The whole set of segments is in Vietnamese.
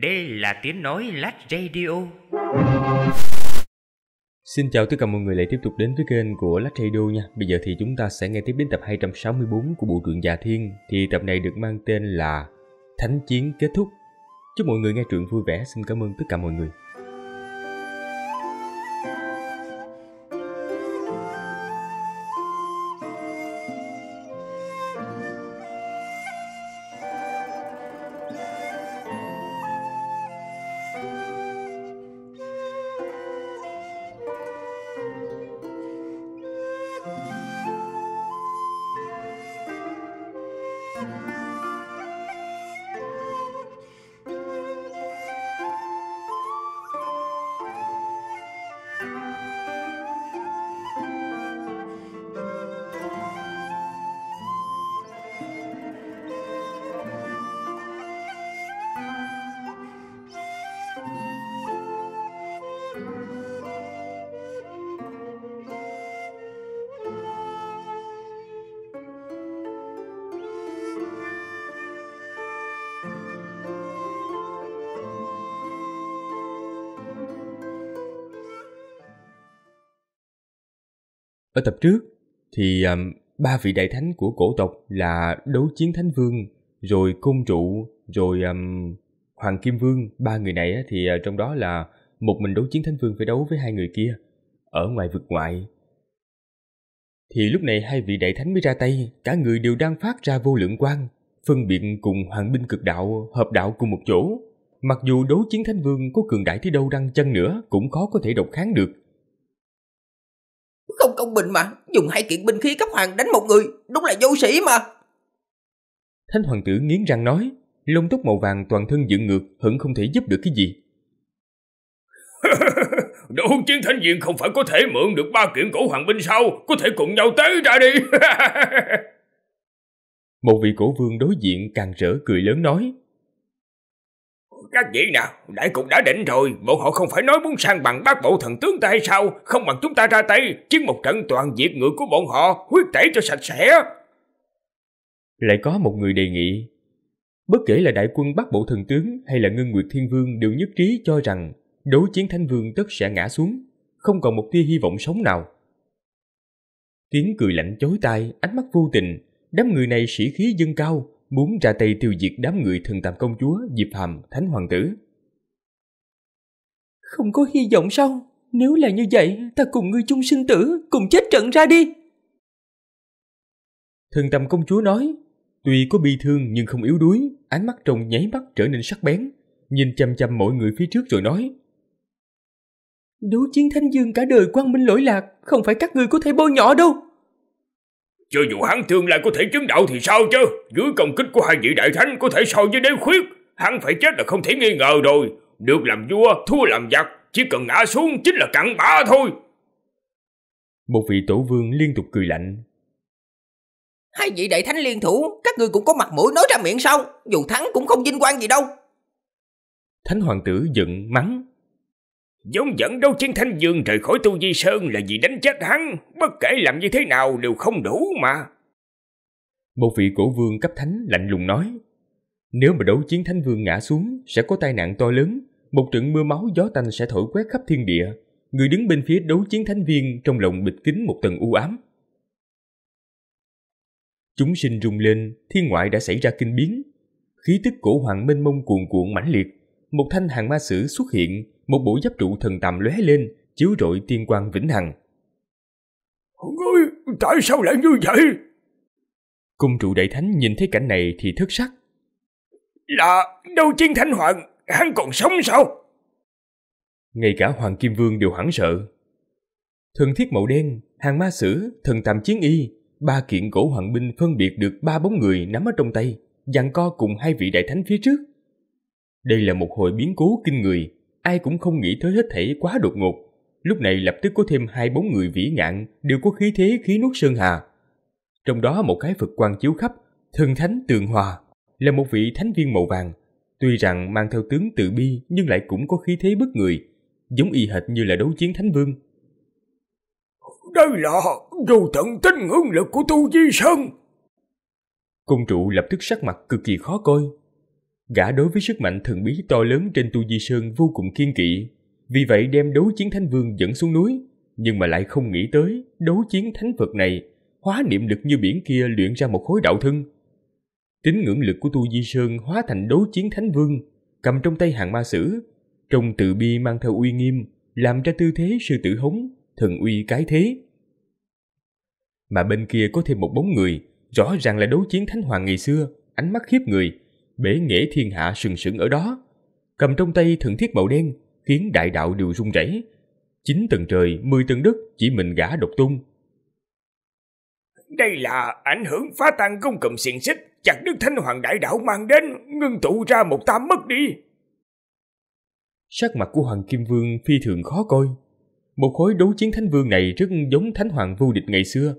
Đây là tiếng nói Lát Radio. Xin chào tất cả mọi người lại tiếp tục đến với kênh của Lát Radio nha. Bây giờ thì chúng ta sẽ nghe tiếp đến tập 264 của bộ truyện Già Thiên. Thì tập này được mang tên là Thánh Chiến Kết Thúc. Chúc mọi người nghe truyện vui vẻ. Xin cảm ơn tất cả mọi người. tập trước thì um, ba vị đại thánh của cổ tộc là đấu chiến thánh vương rồi cung trụ rồi um, hoàng kim vương ba người này thì uh, trong đó là một mình đấu chiến thánh vương phải đấu với hai người kia ở ngoài vực ngoại thì lúc này hai vị đại thánh mới ra tay cả người đều đang phát ra vô lượng quang phân biệt cùng hoàng binh cực đạo hợp đạo cùng một chỗ mặc dù đấu chiến thánh vương có cường đại thế đâu đăng chân nữa cũng khó có thể độc kháng được công bình mà Dùng hai kiện binh khí cấp hoàng đánh một người Đúng là vô sĩ mà Thánh hoàng tử nghiến răng nói Lông tóc màu vàng toàn thân dựng ngược Hận không thể giúp được cái gì Đội hôn chiến thánh diện không phải có thể mượn được ba kiện cổ hoàng binh sau Có thể cùng nhau tới ra đi Một vị cổ vương đối diện càng rỡ cười lớn nói các vị nào, đại cục đã định rồi, bộ họ không phải nói muốn sang bằng bác bộ thần tướng ta hay sao, không bằng chúng ta ra tay, chiến một trận toàn diệt người của bọn họ, huyết tẩy cho sạch sẽ. Lại có một người đề nghị, bất kể là đại quân bác bộ thần tướng hay là ngưng nguyệt thiên vương đều nhất trí cho rằng đấu chiến thanh vương tất sẽ ngã xuống, không còn một tia hy vọng sống nào. Tiếng cười lạnh chối tai, ánh mắt vô tình, đám người này sĩ khí dâng cao, muốn ra tay tiêu diệt đám người thần tàm công chúa, Diệp Hàm, Thánh Hoàng tử. Không có hy vọng sao? Nếu là như vậy, ta cùng ngươi chung sinh tử, cùng chết trận ra đi. Thần tầm công chúa nói, tuy có bi thương nhưng không yếu đuối, ánh mắt trong nháy mắt trở nên sắc bén, nhìn chăm chăm mọi người phía trước rồi nói. Đấu chiến thanh dương cả đời quang minh lỗi lạc, không phải các ngươi có thể bôi nhỏ đâu. Cho dù hắn tương lai có thể chứng đạo thì sao chứ Dưới công kích của hai vị đại thánh có thể so với đế khuyết Hắn phải chết là không thể nghi ngờ rồi Được làm vua, thua làm giặc Chỉ cần ngã xuống chính là cặn bã thôi Một vị tổ vương liên tục cười lạnh Hai vị đại thánh liên thủ Các ngươi cũng có mặt mũi nói ra miệng sao Dù thắng cũng không vinh quang gì đâu Thánh hoàng tử giận mắng Giống dẫn đấu chiến Thanh Dương rời khỏi Tu Di Sơn là vì đánh chết hắn, bất kể làm như thế nào đều không đủ mà. Một vị cổ vương cấp thánh lạnh lùng nói, nếu mà đấu chiến Thánh Vương ngã xuống sẽ có tai nạn to lớn, một trận mưa máu gió tanh sẽ thổi quét khắp thiên địa. Người đứng bên phía đấu chiến Thánh Viên trong lòng bịch kín một tầng u ám. Chúng sinh rung lên, thiên ngoại đã xảy ra kinh biến. Khí tức cổ hoàng mênh mông cuồn cuộn mãnh liệt, một thanh hàng ma sử xuất hiện, một bộ giáp trụ thần tầm lóe lên, chiếu rọi tiên quang vĩnh hằng. Ngươi, tại sao lại như vậy? Cung trụ đại thánh nhìn thấy cảnh này thì thất sắc. Là đâu chiến thánh hoàng, hắn còn sống sao? Ngay cả Hoàng Kim Vương đều hoảng sợ. Thần thiết màu đen, hàng ma sử, thần tàm chiến y, ba kiện cổ hoàng binh phân biệt được ba bóng người nắm ở trong tay, dặn co cùng hai vị đại thánh phía trước. Đây là một hồi biến cố kinh người, ai cũng không nghĩ tới hết thảy quá đột ngột. Lúc này lập tức có thêm hai bốn người vĩ ngạn đều có khí thế khí nuốt sơn hà. Trong đó một cái Phật quan chiếu khắp, thần thánh tường hòa, là một vị thánh viên màu vàng. Tuy rằng mang theo tướng tự bi nhưng lại cũng có khí thế bất người, giống y hệt như là đấu chiến thánh vương. Đây là đồ tận tinh hương lực của tu di sơn. cung trụ lập tức sắc mặt cực kỳ khó coi, Gã đối với sức mạnh thần bí to lớn trên Tu Di Sơn vô cùng kiên kỵ, vì vậy đem đấu chiến thánh vương dẫn xuống núi, nhưng mà lại không nghĩ tới đấu chiến thánh vật này, hóa niệm lực như biển kia luyện ra một khối đạo thân. Tín ngưỡng lực của Tu Di Sơn hóa thành đấu chiến thánh vương, cầm trong tay Hạng ma sử, trong tự bi mang theo uy nghiêm, làm ra tư thế sư tử hống, thần uy cái thế. Mà bên kia có thêm một bóng người, rõ ràng là đấu chiến thánh hoàng ngày xưa, ánh mắt khiếp người, bể nghệ thiên hạ sừng sững ở đó. Cầm trong tay thần thiết màu đen, khiến đại đạo đều rung rẩy. Chín tầng trời, mười tầng đất, chỉ mình gã độc tung. Đây là ảnh hưởng phá tan công cầm xiềng xích, chặt đức thánh hoàng đại đạo mang đến, ngưng tụ ra một tam mất đi. Sắc mặt của Hoàng Kim Vương phi thường khó coi. Một khối đấu chiến thánh vương này rất giống thánh hoàng vô địch ngày xưa.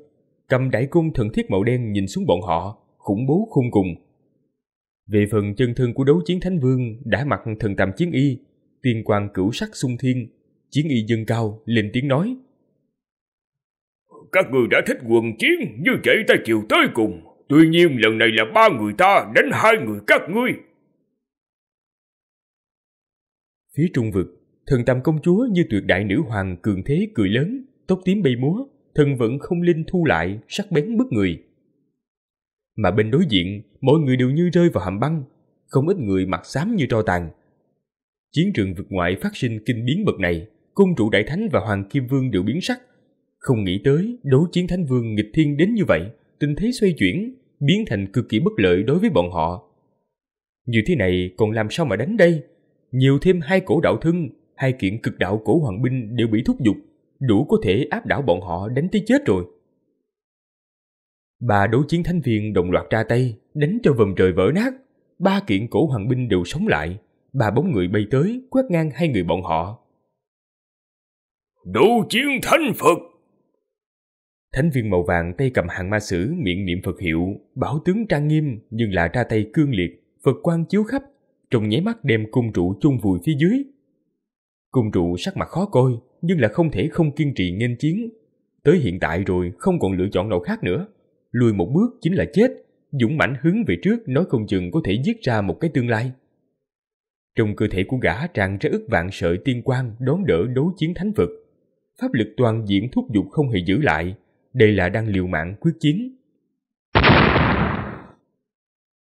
Cầm đại cung thần thiết màu đen nhìn xuống bọn họ, khủng bố khôn cùng. Về phần chân thân của đấu chiến thánh vương đã mặc thần tầm chiến y, tiên quan cửu sắc sung thiên, chiến y dâng cao lên tiếng nói. Các người đã thích quần chiến, như vậy ta chịu tới cùng. Tuy nhiên lần này là ba người ta đánh hai người các ngươi. Phía trung vực, thần tầm công chúa như tuyệt đại nữ hoàng cường thế cười lớn, tóc tím bay múa, thần vẫn không linh thu lại, sắc bén bức người. Mà bên đối diện, mọi người đều như rơi vào hầm băng, không ít người mặt xám như tro tàn. Chiến trường vực ngoại phát sinh kinh biến bậc này, cung trụ đại thánh và hoàng kim vương đều biến sắc. Không nghĩ tới đấu chiến thánh vương nghịch thiên đến như vậy, tình thế xoay chuyển, biến thành cực kỳ bất lợi đối với bọn họ. Như thế này còn làm sao mà đánh đây? Nhiều thêm hai cổ đạo thân, hai kiện cực đạo cổ hoàng binh đều bị thúc giục, đủ có thể áp đảo bọn họ đánh tới chết rồi. Ba đấu chiến thánh viên đồng loạt ra tay, đánh cho vầm trời vỡ nát. Ba kiện cổ hoàng binh đều sống lại, ba bóng người bay tới, quét ngang hai người bọn họ. Đấu chiến thánh Phật Thánh viên màu vàng tay cầm hàng ma sử miệng niệm Phật hiệu, bảo tướng trang nghiêm nhưng là ra tay cương liệt, Phật quang chiếu khắp, trong nháy mắt đem cung trụ chung vùi phía dưới. Cung trụ sắc mặt khó coi, nhưng là không thể không kiên trì nghênh chiến. Tới hiện tại rồi không còn lựa chọn nào khác nữa lùi một bước chính là chết, dũng mãnh hướng về trước nói không chừng có thể giết ra một cái tương lai. Trong cơ thể của gã tràn ra ức vạn sợi tiên quang đón đỡ đối chiến thánh vật Pháp lực toàn diện thúc giục không hề giữ lại, đây là đang liều mạng quyết chiến.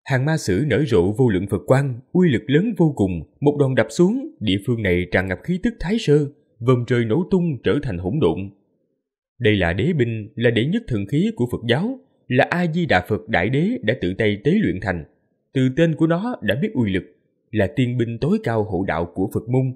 Hàng ma sử nở rộ vô lượng Phật quang, uy lực lớn vô cùng, một đòn đập xuống, địa phương này tràn ngập khí tức thái sơ, vòm trời nổ tung trở thành hỗn độn. Đây là đế binh, là đệ nhất thần khí của Phật giáo, là A Di Đà Phật Đại Đế đã tự tay tế luyện thành. Từ tên của nó đã biết uy lực, là tiên binh tối cao hộ đạo của Phật môn.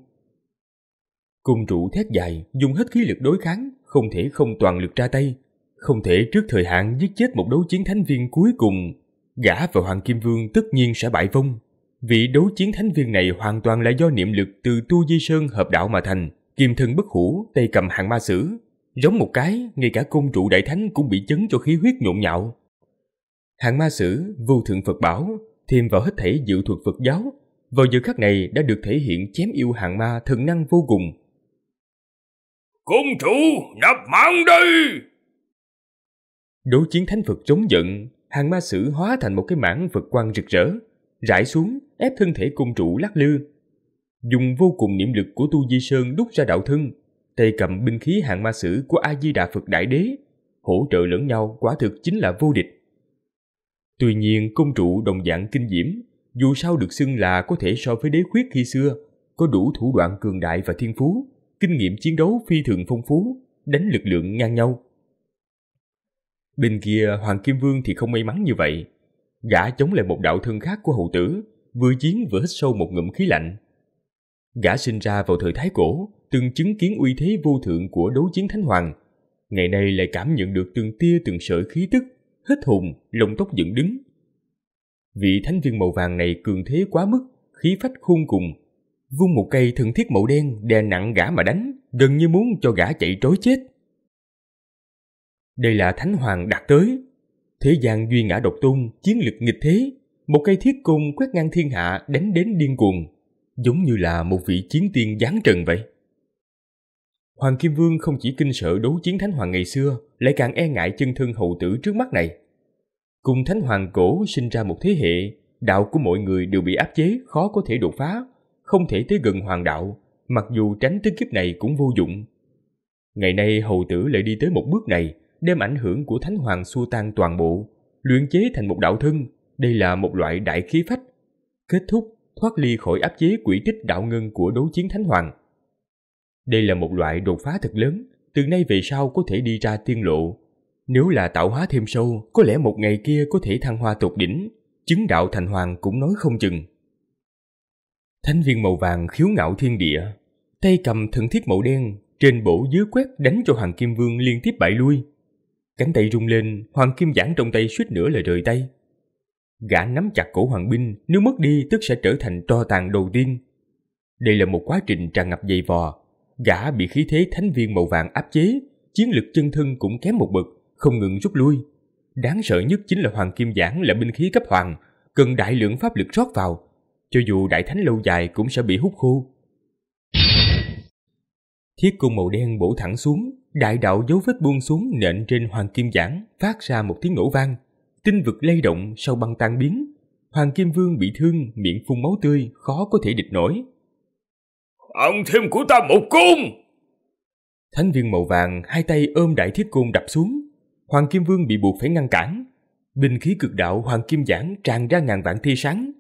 Cung trụ thét dài, dùng hết khí lực đối kháng, không thể không toàn lực ra tay, không thể trước thời hạn giết chết một đấu chiến thánh viên cuối cùng, gã và Hoàng Kim Vương tất nhiên sẽ bại vong. Vị đấu chiến thánh viên này hoàn toàn là do niệm lực từ Tu Di Sơn hợp đạo mà thành, kim thân bất hủ, tay cầm hạng ma sử, Giống một cái, ngay cả cung trụ đại thánh cũng bị chấn cho khí huyết nhộn nhạo. Hạng ma sử, vô thượng Phật bảo, thêm vào hết thể dự thuật Phật giáo, vào giờ khắc này đã được thể hiện chém yêu hạng ma thần năng vô cùng. Cung chủ, nạp mạng đây! Đấu chiến thánh Phật chống giận, hàng ma sử hóa thành một cái mảng Phật quang rực rỡ, rải xuống, ép thân thể cung trụ lắc lư. Dùng vô cùng niệm lực của Tu Di Sơn đúc ra đạo thân, tay cầm binh khí hạng ma sử của A Di Đà Phật Đại Đế, hỗ trợ lẫn nhau quả thực chính là vô địch. Tuy nhiên công trụ đồng dạng kinh diễm, dù sao được xưng là có thể so với đế khuyết khi xưa, có đủ thủ đoạn cường đại và thiên phú, kinh nghiệm chiến đấu phi thường phong phú, đánh lực lượng ngang nhau. Bên kia Hoàng Kim Vương thì không may mắn như vậy. Gã chống lại một đạo thân khác của hậu tử, vừa chiến vừa hít sâu một ngụm khí lạnh. Gã sinh ra vào thời Thái Cổ, từng chứng kiến uy thế vô thượng của đấu chiến thánh hoàng, ngày nay lại cảm nhận được từng tia từng sợi khí tức, hết hùng lông tóc dựng đứng. Vị thánh viên màu vàng này cường thế quá mức, khí phách khôn cùng, vung một cây thần thiết màu đen đè nặng gã mà đánh, gần như muốn cho gã chạy trối chết. Đây là thánh hoàng đạt tới, thế gian duy ngã độc tôn, chiến lực nghịch thế, một cây thiết côn quét ngang thiên hạ đánh đến điên cuồng, giống như là một vị chiến tiên giáng trần vậy. Hoàng Kim Vương không chỉ kinh sợ đấu chiến Thánh Hoàng ngày xưa, lại càng e ngại chân thân hậu tử trước mắt này. Cùng Thánh Hoàng cổ sinh ra một thế hệ, đạo của mọi người đều bị áp chế, khó có thể đột phá, không thể tới gần hoàng đạo, mặc dù tránh tới kiếp này cũng vô dụng. Ngày nay hậu tử lại đi tới một bước này, đem ảnh hưởng của Thánh Hoàng xua tan toàn bộ, luyện chế thành một đạo thân, đây là một loại đại khí phách. Kết thúc, thoát ly khỏi áp chế quỷ tích đạo ngân của đấu chiến Thánh Hoàng. Đây là một loại đột phá thật lớn, từ nay về sau có thể đi ra tiên lộ. Nếu là tạo hóa thêm sâu, có lẽ một ngày kia có thể thăng hoa tột đỉnh, chứng đạo thành hoàng cũng nói không chừng. thanh viên màu vàng khiếu ngạo thiên địa, tay cầm thần thiết màu đen, trên bổ dưới quét đánh cho Hoàng Kim Vương liên tiếp bại lui. Cánh tay rung lên, Hoàng Kim giảng trong tay suýt nữa là rời tay. Gã nắm chặt cổ Hoàng binh, nếu mất đi tức sẽ trở thành tro tàn đầu tiên. Đây là một quá trình tràn ngập dày vò, gã bị khí thế thánh viên màu vàng áp chế, chiến lực chân thân cũng kém một bậc, không ngừng rút lui. Đáng sợ nhất chính là hoàng kim giảng là binh khí cấp hoàng, cần đại lượng pháp lực rót vào, cho dù đại thánh lâu dài cũng sẽ bị hút khô. Thiết cung màu đen bổ thẳng xuống, đại đạo dấu vết buông xuống nện trên hoàng kim giảng, phát ra một tiếng nổ vang. Tinh vực lay động sau băng tan biến, hoàng kim vương bị thương, miệng phun máu tươi, khó có thể địch nổi. Ông thêm của ta một cung! Thánh viên màu vàng hai tay ôm đại thiết côn đập xuống. Hoàng Kim Vương bị buộc phải ngăn cản. Binh khí cực đạo Hoàng Kim giản tràn ra ngàn vạn thi sáng.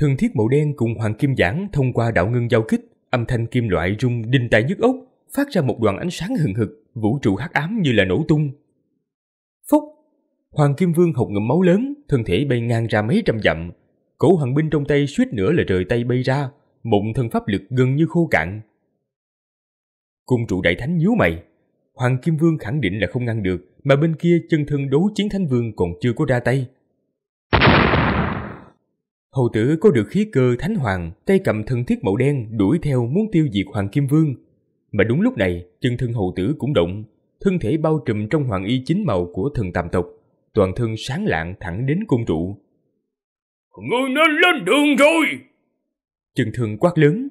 Thường thiết màu đen cùng Hoàng Kim giản thông qua đạo ngưng giao kích, âm thanh kim loại rung đinh tai nhức ốc, phát ra một đoàn ánh sáng hừng hực, vũ trụ hắc ám như là nổ tung. phúc Hoàng Kim Vương hộc ngậm máu lớn, thân thể bay ngang ra mấy trăm dặm. Cổ hoàng binh trong tay suýt nữa là rời tay bay ra, bụng thần pháp lực gần như khô cạn. Cung trụ đại thánh nhíu mày, Hoàng Kim Vương khẳng định là không ngăn được, mà bên kia chân thân đấu chiến thánh vương còn chưa có ra tay. Hầu tử có được khí cơ thánh hoàng, tay cầm thần thiết màu đen đuổi theo muốn tiêu diệt Hoàng Kim Vương. Mà đúng lúc này, chân thân hầu tử cũng động, thân thể bao trùm trong hoàng y chính màu của thần tàm tộc, toàn thân sáng lạng thẳng đến cung trụ. Ngươi nên lên đường rồi! Trần thường quát lớn,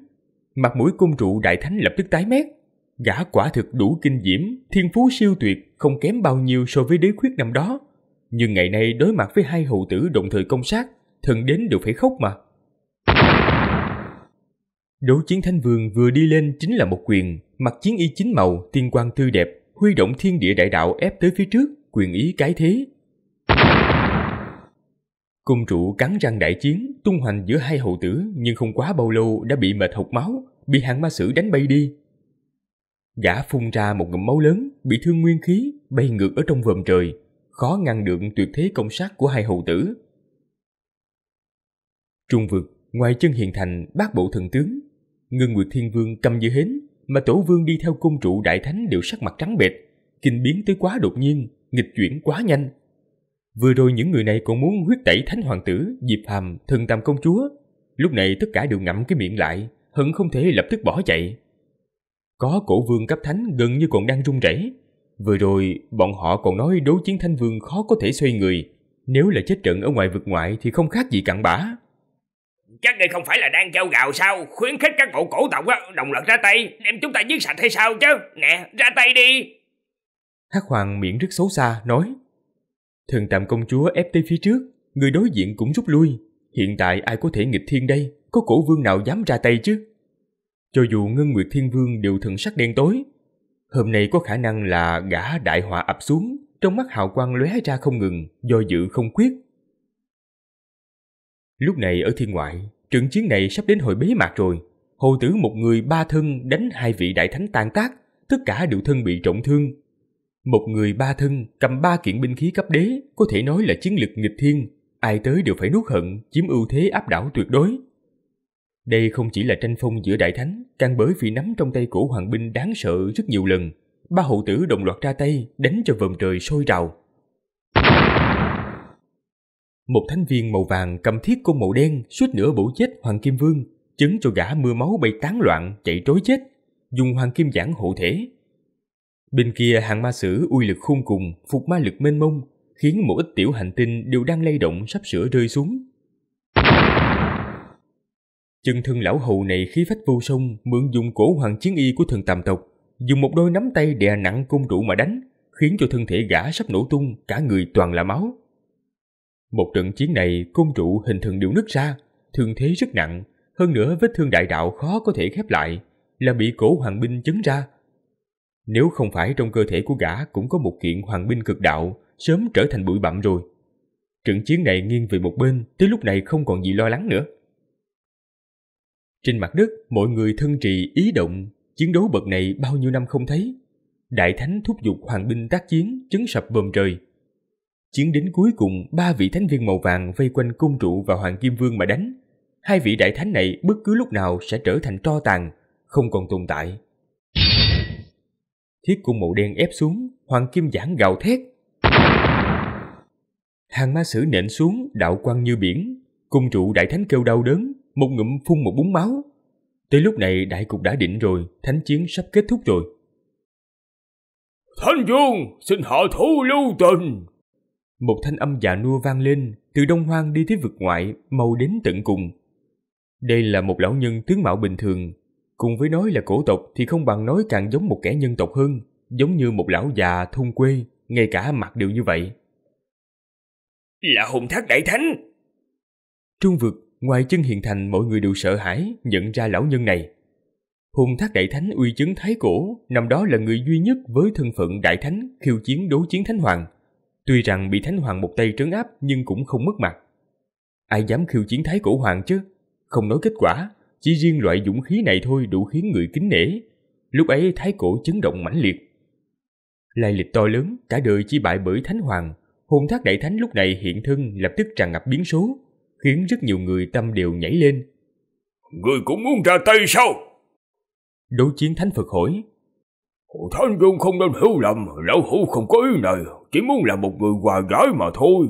mặt mũi cung trụ đại thánh lập tức tái mét. Gã quả thực đủ kinh diễm, thiên phú siêu tuyệt, không kém bao nhiêu so với đế khuyết năm đó. Nhưng ngày nay đối mặt với hai hậu tử đồng thời công sát, thần đến đều phải khóc mà. Đấu chiến thanh vương vừa đi lên chính là một quyền, mặt chiến y chính màu, tiên quan tươi đẹp, huy động thiên địa đại đạo ép tới phía trước, quyền ý cái thế, Cung trụ cắn răng đại chiến, tung hoành giữa hai hậu tử nhưng không quá bao lâu đã bị mệt hộc máu, bị hàng ma sử đánh bay đi. Gã phun ra một ngụm máu lớn, bị thương nguyên khí, bay ngược ở trong vòm trời, khó ngăn được tuyệt thế công sát của hai hậu tử. Trung vực, ngoài chân hiện thành bác bộ thần tướng, ngưng nguyệt thiên vương cầm như hến, mà tổ vương đi theo cung trụ đại thánh đều sắc mặt trắng bệch, kinh biến tới quá đột nhiên, nghịch chuyển quá nhanh. Vừa rồi những người này còn muốn huyết tẩy thánh hoàng tử, diệp hàm, thần tam công chúa. Lúc này tất cả đều ngậm cái miệng lại, hận không thể lập tức bỏ chạy. Có cổ vương cấp thánh gần như còn đang run rẩy. Vừa rồi, bọn họ còn nói đối chiến thanh vương khó có thể xoay người. Nếu là chết trận ở ngoài vực ngoại thì không khác gì cặn bã. Các người không phải là đang kêu gào sao? Khuyến khích các bộ cổ tộc đồng loạt ra tay, đem chúng ta giết sạch hay sao chứ? Nè, ra tay đi! hát Hoàng miệng rất xấu xa, nói. Thần tạm công chúa ép tới phía trước, người đối diện cũng rút lui. Hiện tại ai có thể nghịch thiên đây, có cổ vương nào dám ra tay chứ? Cho dù Ngân Nguyệt Thiên Vương đều thần sắc đen tối, hôm nay có khả năng là gã đại họa ập xuống, trong mắt hào quang lóe ra không ngừng, do dự không quyết. Lúc này ở thiên ngoại, trận chiến này sắp đến hồi bế mạc rồi. Hồ tử một người ba thân đánh hai vị đại thánh tan tác, tất cả đều thân bị trọng thương, một người ba thân cầm ba kiện binh khí cấp đế có thể nói là chiến lực nghịch thiên, ai tới đều phải nuốt hận, chiếm ưu thế áp đảo tuyệt đối. Đây không chỉ là tranh phong giữa đại thánh, càng bởi vì nắm trong tay của hoàng binh đáng sợ rất nhiều lần. Ba hậu tử đồng loạt ra tay, đánh cho vòm trời sôi trào. Một thánh viên màu vàng cầm thiết cung màu đen suýt nữa bổ chết Hoàng Kim Vương, chứng cho gã mưa máu bay tán loạn, chạy trối chết. Dùng Hoàng Kim Giảng hộ thể, Bên kia hàng ma sử uy lực khôn cùng, phục ma lực mênh mông, khiến một ít tiểu hành tinh đều đang lay động sắp sửa rơi xuống. Chân thân lão hầu này khí phách vô song, mượn dùng cổ hoàng chiến y của thần tàm tộc, dùng một đôi nắm tay đè nặng cung trụ mà đánh, khiến cho thân thể gã sắp nổ tung, cả người toàn là máu. Một trận chiến này, cung trụ hình thần đều nứt ra, thương thế rất nặng, hơn nữa vết thương đại đạo khó có thể khép lại, là bị cổ hoàng binh chấn ra, nếu không phải trong cơ thể của gã cũng có một kiện hoàng binh cực đạo, sớm trở thành bụi bặm rồi. Trận chiến này nghiêng về một bên, tới lúc này không còn gì lo lắng nữa. Trên mặt đất, mọi người thân trì ý động, chiến đấu bậc này bao nhiêu năm không thấy. Đại Thánh thúc giục hoàng binh tác chiến, chấn sập bồm trời. Chiến đến cuối cùng, ba vị thánh viên màu vàng vây quanh cung trụ và hoàng kim vương mà đánh. Hai vị đại thánh này bất cứ lúc nào sẽ trở thành tro tàn, không còn tồn tại. Thiết cung màu đen ép xuống, hoàng kim giảng gào thét. Hàng ma sử nện xuống, đạo quang như biển. Cung trụ đại thánh kêu đau đớn, một ngụm phun một búng máu. Tới lúc này đại cục đã định rồi, thánh chiến sắp kết thúc rồi. Thánh vương, xin hạ thủ lưu tình. Một thanh âm già nua vang lên, từ đông hoang đi tới vực ngoại, mau đến tận cùng. Đây là một lão nhân tướng mạo bình thường, Cùng với nói là cổ tộc thì không bằng nói càng giống một kẻ nhân tộc hơn, giống như một lão già thôn quê, ngay cả mặt đều như vậy. Là hùng thác đại thánh! Trung vực, ngoài chân hiện thành mọi người đều sợ hãi nhận ra lão nhân này. Hùng thác đại thánh uy chứng thái cổ, năm đó là người duy nhất với thân phận đại thánh khiêu chiến đối chiến thánh hoàng. Tuy rằng bị thánh hoàng một tay trấn áp nhưng cũng không mất mặt. Ai dám khiêu chiến thái cổ hoàng chứ? Không nói kết quả, chỉ riêng loại dũng khí này thôi đủ khiến người kính nể. Lúc ấy thái cổ chấn động mãnh liệt. Lai lịch to lớn, cả đời chỉ bại bởi thánh hoàng, hồn thác đại thánh lúc này hiện thân lập tức tràn ngập biến số, khiến rất nhiều người tâm đều nhảy lên. Người cũng muốn ra tay sao? Đấu chiến thánh Phật hỏi. Thánh Vương không nên hiểu lầm, lão hữu không có ý này, chỉ muốn là một người hòa giải mà thôi.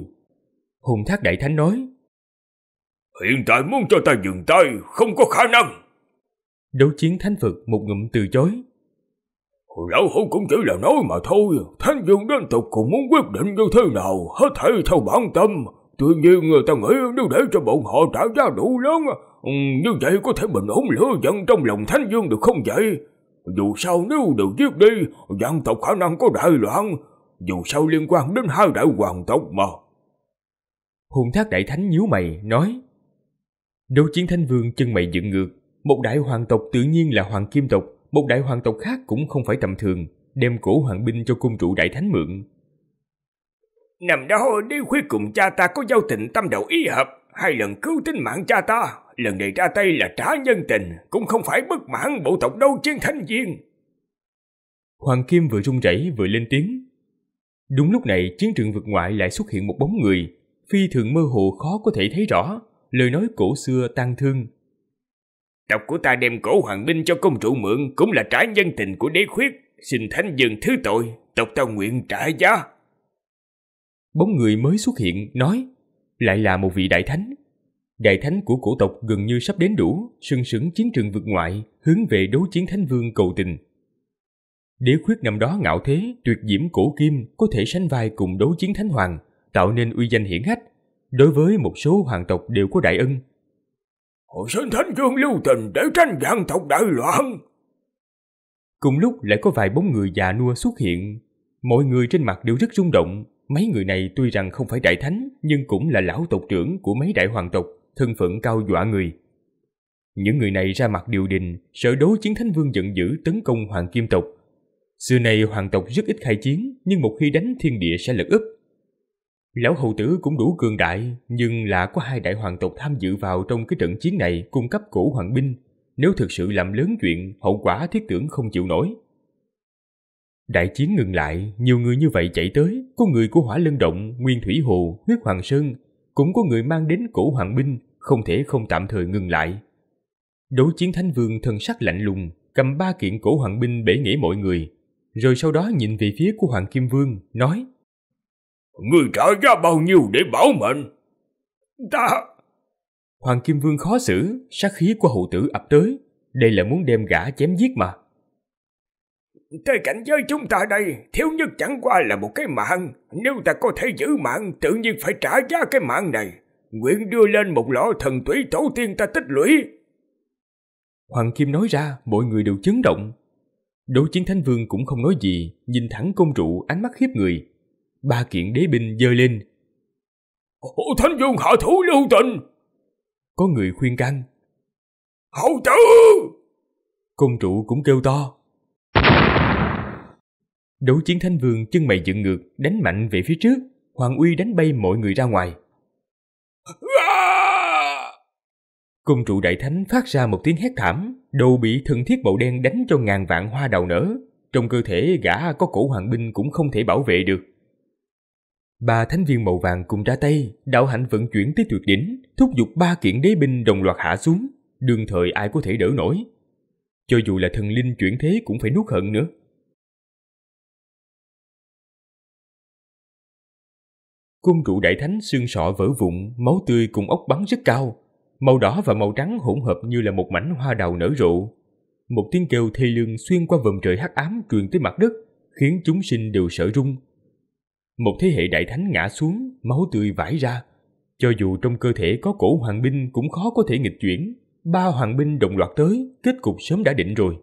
hùng thác đại thánh nói. Hiện tại muốn cho ta dừng tay không có khả năng. Đấu chiến thánh vực một ngụm từ chối. Lão hủ cũng chỉ là nói mà thôi. Thánh dương đến tục cũng muốn quyết định như thế nào. Hết thảy theo bản tâm. Tuy nhiên người ta nghĩ nếu để cho bọn họ trả giá đủ lớn. Ừ, như vậy có thể bình ổn lửa giận trong lòng thánh dương được không vậy? Dù sao nếu được giết đi, dân tộc khả năng có đại loạn. Dù sao liên quan đến hai đại hoàng tộc mà. Hùng thác đại thánh nhíu mày, nói. Đấu chiến thanh Vương chân mày dựng ngược, một đại hoàng tộc tự nhiên là hoàng kim tộc, một đại hoàng tộc khác cũng không phải tầm thường, đem cổ hoàng binh cho cung trụ đại thánh mượn. Nằm đó, đế khuyết cùng cha ta có giao tình tâm đầu ý hợp, hai lần cứu tính mạng cha ta, lần này ra tay là trả nhân tình, cũng không phải bất mãn bộ tộc đấu chiến thanh viên. Hoàng Kim vừa run rẩy vừa lên tiếng. Đúng lúc này, chiến trường vực ngoại lại xuất hiện một bóng người, phi thường mơ hồ khó có thể thấy rõ, lời nói cổ xưa tang thương. tộc của ta đem cổ hoàng binh cho công chủ mượn cũng là trả nhân tình của đế khuyết, xin thánh dừng thứ tội, tộc ta nguyện trả giá. Bóng người mới xuất hiện nói, lại là một vị đại thánh. Đại thánh của cổ tộc gần như sắp đến đủ, sừng sững chiến trường vực ngoại, hướng về đấu chiến thánh vương cầu tình. Đế khuyết năm đó ngạo thế, tuyệt diễm cổ kim, có thể sánh vai cùng đấu chiến thánh hoàng, tạo nên uy danh hiển hách, đối với một số hoàng tộc đều có đại ân. Họ xin thánh vương lưu tình để tranh vạn tộc đại loạn. Cùng lúc lại có vài bóng người già nua xuất hiện. Mọi người trên mặt đều rất rung động. Mấy người này tuy rằng không phải đại thánh, nhưng cũng là lão tộc trưởng của mấy đại hoàng tộc, thân phận cao dọa người. Những người này ra mặt điều đình, sở đố chiến thánh vương giận dữ tấn công hoàng kim tộc. Xưa nay hoàng tộc rất ít khai chiến, nhưng một khi đánh thiên địa sẽ lật úp, Lão hầu tử cũng đủ cường đại, nhưng là có hai đại hoàng tộc tham dự vào trong cái trận chiến này cung cấp cổ hoàng binh. Nếu thực sự làm lớn chuyện, hậu quả thiết tưởng không chịu nổi. Đại chiến ngừng lại, nhiều người như vậy chạy tới, có người của hỏa lân động, nguyên thủy hồ, huyết hoàng sơn, cũng có người mang đến cổ hoàng binh, không thể không tạm thời ngừng lại. Đấu chiến thánh vương thần sắc lạnh lùng, cầm ba kiện cổ hoàng binh bể nghĩa mọi người, rồi sau đó nhìn về phía của hoàng kim vương, nói – Người trả giá bao nhiêu để bảo mệnh? Ta... Hoàng Kim Vương khó xử, sát khí của hậu tử ập tới. Đây là muốn đem gã chém giết mà. Thế cảnh giới chúng ta đây, thiếu nhất chẳng qua là một cái mạng. Nếu ta có thể giữ mạng, tự nhiên phải trả giá cái mạng này. Nguyện đưa lên một lọ thần thủy tổ tiên ta tích lũy. Hoàng Kim nói ra, mọi người đều chấn động. Đỗ Chiến Thánh Vương cũng không nói gì, nhìn thẳng công trụ ánh mắt khiếp người ba kiện đế binh dơ lên. Ô Thánh Vương hạ thủ lưu tình! Có người khuyên can. Hậu tử! Công trụ cũng kêu to. Đấu chiến thanh Vương chân mày dựng ngược, đánh mạnh về phía trước. Hoàng Uy đánh bay mọi người ra ngoài. Cung trụ đại thánh phát ra một tiếng hét thảm, đầu bị thần thiết bầu đen đánh cho ngàn vạn hoa đầu nở. Trong cơ thể gã có cổ hoàng binh cũng không thể bảo vệ được, Ba thánh viên màu vàng cùng ra tay, đạo hạnh vận chuyển tới tuyệt đỉnh, thúc giục ba kiện đế binh đồng loạt hạ xuống, đương thời ai có thể đỡ nổi. Cho dù là thần linh chuyển thế cũng phải nuốt hận nữa. Cung trụ đại thánh xương sọ vỡ vụn, máu tươi cùng ốc bắn rất cao. Màu đỏ và màu trắng hỗn hợp như là một mảnh hoa đào nở rộ. Một tiếng kêu thê lương xuyên qua vầng trời hắc ám truyền tới mặt đất, khiến chúng sinh đều sợ rung, một thế hệ đại thánh ngã xuống, máu tươi vãi ra. Cho dù trong cơ thể có cổ hoàng binh cũng khó có thể nghịch chuyển, ba hoàng binh đồng loạt tới, kết cục sớm đã định rồi.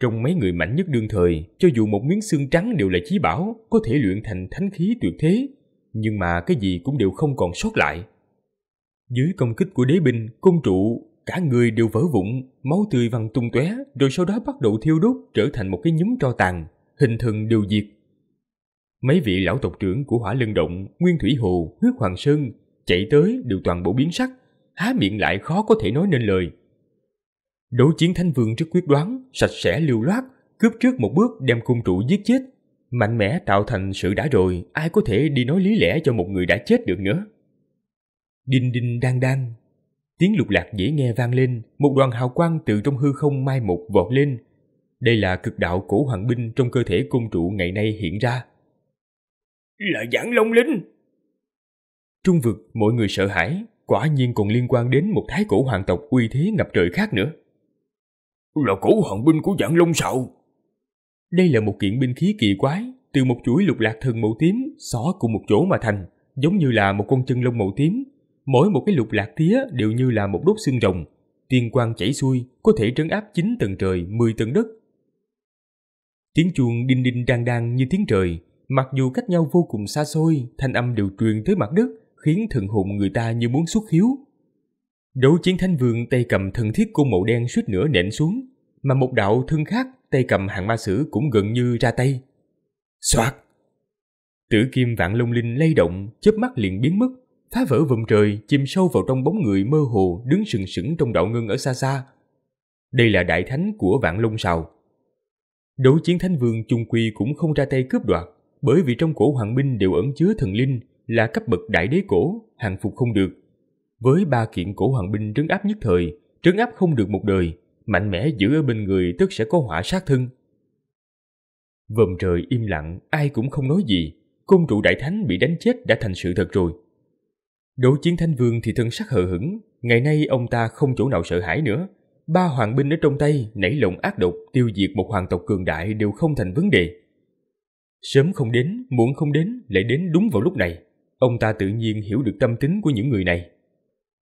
Trong mấy người mạnh nhất đương thời, cho dù một miếng xương trắng đều là chí bảo, có thể luyện thành thánh khí tuyệt thế, nhưng mà cái gì cũng đều không còn sót lại. Dưới công kích của đế binh, công trụ, cả người đều vỡ vụn, máu tươi văng tung tóe, rồi sau đó bắt đầu thiêu đốt trở thành một cái nhúm tro tàn, hình thần đều diệt. Mấy vị lão tộc trưởng của hỏa lân động, Nguyên Thủy Hồ, Huyết Hoàng Sơn chạy tới đều toàn bộ biến sắc, há miệng lại khó có thể nói nên lời. Đối chiến Thanh Vương rất quyết đoán, sạch sẽ lưu loát, cướp trước một bước đem cung trụ giết chết. Mạnh mẽ tạo thành sự đã rồi, ai có thể đi nói lý lẽ cho một người đã chết được nữa. Đinh đinh đang đang. Tiếng lục lạc dễ nghe vang lên, một đoàn hào quang từ trong hư không mai một vọt lên. Đây là cực đạo cổ hoàng binh trong cơ thể cung trụ ngày nay hiện ra. Là giảng long linh. Trung vực mọi người sợ hãi, quả nhiên còn liên quan đến một thái cổ hoàng tộc uy thế ngập trời khác nữa. Là cổ hoàng binh của dạng long sạo. Đây là một kiện binh khí kỳ quái, từ một chuỗi lục lạc thần màu tím xó cùng một chỗ mà thành, giống như là một con chân lông màu tím. Mỗi một cái lục lạc tía đều như là một đốt xương rồng, tiên quang chảy xuôi, có thể trấn áp chín tầng trời, mười tầng đất. Tiếng chuông đinh đinh đang đang như tiếng trời, Mặc dù cách nhau vô cùng xa xôi, thanh âm đều truyền tới mặt đất, khiến thần hồn người ta như muốn xuất hiếu. Đấu chiến thanh vương tay cầm thần thiết cung màu đen suýt nữa nện xuống, mà một đạo thương khác tay cầm hạng ma sử cũng gần như ra tay. Xoạt! Tử kim vạn long linh lay động, chớp mắt liền biến mất, phá vỡ vùng trời, chìm sâu vào trong bóng người mơ hồ đứng sừng sững trong đạo ngân ở xa xa. Đây là đại thánh của vạn long sào. Đấu chiến thánh vương chung quy cũng không ra tay cướp đoạt, bởi vì trong cổ hoàng binh đều ẩn chứa thần linh là cấp bậc đại đế cổ, hàng phục không được. Với ba kiện cổ hoàng binh trấn áp nhất thời, trấn áp không được một đời, mạnh mẽ giữ ở bên người tức sẽ có hỏa sát thân. Vòm trời im lặng, ai cũng không nói gì, côn trụ đại thánh bị đánh chết đã thành sự thật rồi. Đỗ chiến thanh vương thì thân sắc hờ hững, ngày nay ông ta không chỗ nào sợ hãi nữa. Ba hoàng binh ở trong tay, nảy lộng ác độc, tiêu diệt một hoàng tộc cường đại đều không thành vấn đề. Sớm không đến, muộn không đến, lại đến đúng vào lúc này. Ông ta tự nhiên hiểu được tâm tính của những người này.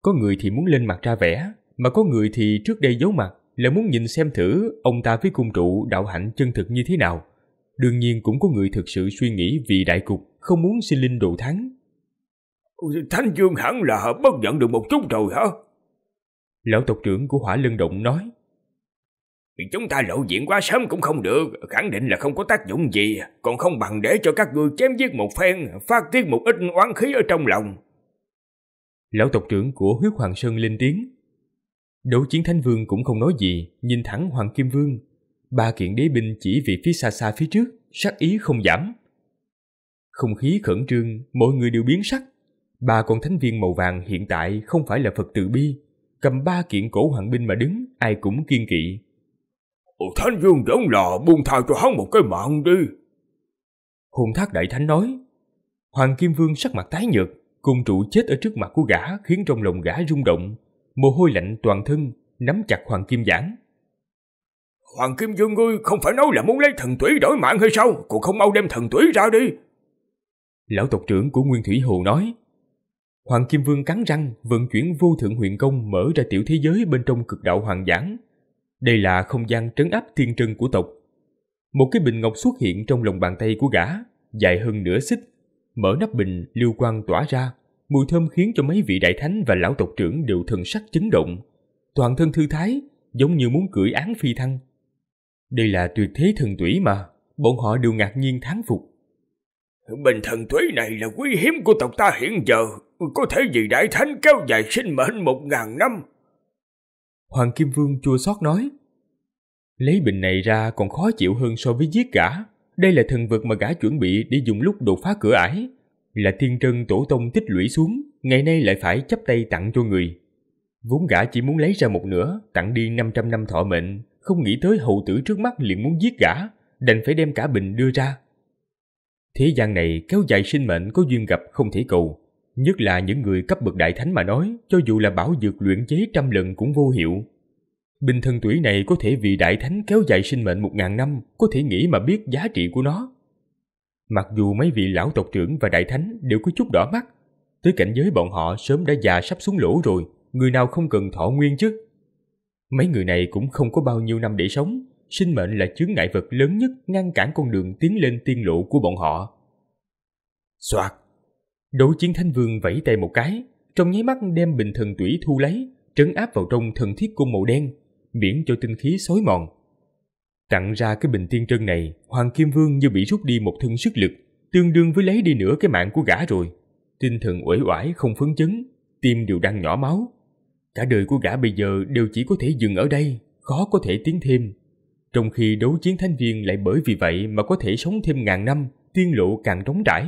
Có người thì muốn lên mặt ra vẻ, mà có người thì trước đây giấu mặt là muốn nhìn xem thử ông ta với cung trụ đạo hạnh chân thực như thế nào. Đương nhiên cũng có người thực sự suy nghĩ vì đại cục, không muốn xin linh độ thắng. Thánh Dương hẳn là bất giận được một chút rồi hả? Lão tộc trưởng của Hỏa Lân Động nói. Chúng ta lộ diện quá sớm cũng không được, khẳng định là không có tác dụng gì, còn không bằng để cho các ngươi chém giết một phen, phát tiết một ít oán khí ở trong lòng. Lão tộc trưởng của huyết hoàng sơn lên tiếng. Đấu chiến thánh vương cũng không nói gì, nhìn thẳng hoàng kim vương. Ba kiện đế binh chỉ vì phía xa xa phía trước, sắc ý không giảm. Không khí khẩn trương, mọi người đều biến sắc. Ba con thánh viên màu vàng hiện tại không phải là Phật tự bi. Cầm ba kiện cổ hoàng binh mà đứng, ai cũng kiên kỵ, Thánh Vương vẫn là buông tha cho hắn một cái mạng đi. Hùng thác đại thánh nói. Hoàng Kim Vương sắc mặt tái nhợt, cung trụ chết ở trước mặt của gã khiến trong lòng gã rung động. Mồ hôi lạnh toàn thân, nắm chặt Hoàng Kim Giảng. Hoàng Kim Vương ngươi không phải nói là muốn lấy thần thủy đổi mạng hay sao? Còn không mau đem thần thủy ra đi. Lão tộc trưởng của Nguyên Thủy Hồ nói. Hoàng Kim Vương cắn răng, vận chuyển vô thượng huyện công mở ra tiểu thế giới bên trong cực đạo hoàng giảng, đây là không gian trấn áp thiên trân của tộc. Một cái bình ngọc xuất hiện trong lòng bàn tay của gã, dài hơn nửa xích. Mở nắp bình, lưu quang tỏa ra, mùi thơm khiến cho mấy vị đại thánh và lão tộc trưởng đều thần sắc chấn động. Toàn thân thư thái, giống như muốn cưỡi án phi thăng. Đây là tuyệt thế thần tủy mà, bọn họ đều ngạc nhiên thán phục. Bình thần tuế này là quý hiếm của tộc ta hiện giờ, có thể vì đại thánh kéo dài sinh mệnh một ngàn năm, Hoàng Kim Vương chua xót nói. Lấy bình này ra còn khó chịu hơn so với giết gã. Đây là thần vật mà gã chuẩn bị để dùng lúc đột phá cửa ải. Là thiên trân tổ tông tích lũy xuống, ngày nay lại phải chấp tay tặng cho người. Vốn gã chỉ muốn lấy ra một nửa, tặng đi 500 năm thọ mệnh, không nghĩ tới hậu tử trước mắt liền muốn giết gã, đành phải đem cả bình đưa ra. Thế gian này kéo dài sinh mệnh có duyên gặp không thể cầu, Nhất là những người cấp bậc đại thánh mà nói, cho dù là bảo dược luyện chế trăm lần cũng vô hiệu. Bình thần tuổi này có thể vì đại thánh kéo dài sinh mệnh một ngàn năm, có thể nghĩ mà biết giá trị của nó. Mặc dù mấy vị lão tộc trưởng và đại thánh đều có chút đỏ mắt, tới cảnh giới bọn họ sớm đã già sắp xuống lỗ rồi, người nào không cần thọ nguyên chứ. Mấy người này cũng không có bao nhiêu năm để sống, sinh mệnh là chướng ngại vật lớn nhất ngăn cản con đường tiến lên tiên lộ của bọn họ. Soạt, Đấu chiến thanh Vương vẫy tay một cái, trong nháy mắt đem bình thần tủy thu lấy, trấn áp vào trong thần thiết cung màu đen, miễn cho tinh khí xói mòn. Tặng ra cái bình tiên trân này, Hoàng Kim Vương như bị rút đi một thân sức lực, tương đương với lấy đi nửa cái mạng của gã rồi. Tinh thần uể oải không phấn chấn, tim đều đang nhỏ máu. Cả đời của gã bây giờ đều chỉ có thể dừng ở đây, khó có thể tiến thêm. Trong khi đấu chiến thanh viên lại bởi vì vậy mà có thể sống thêm ngàn năm, tiên lộ càng trống trải.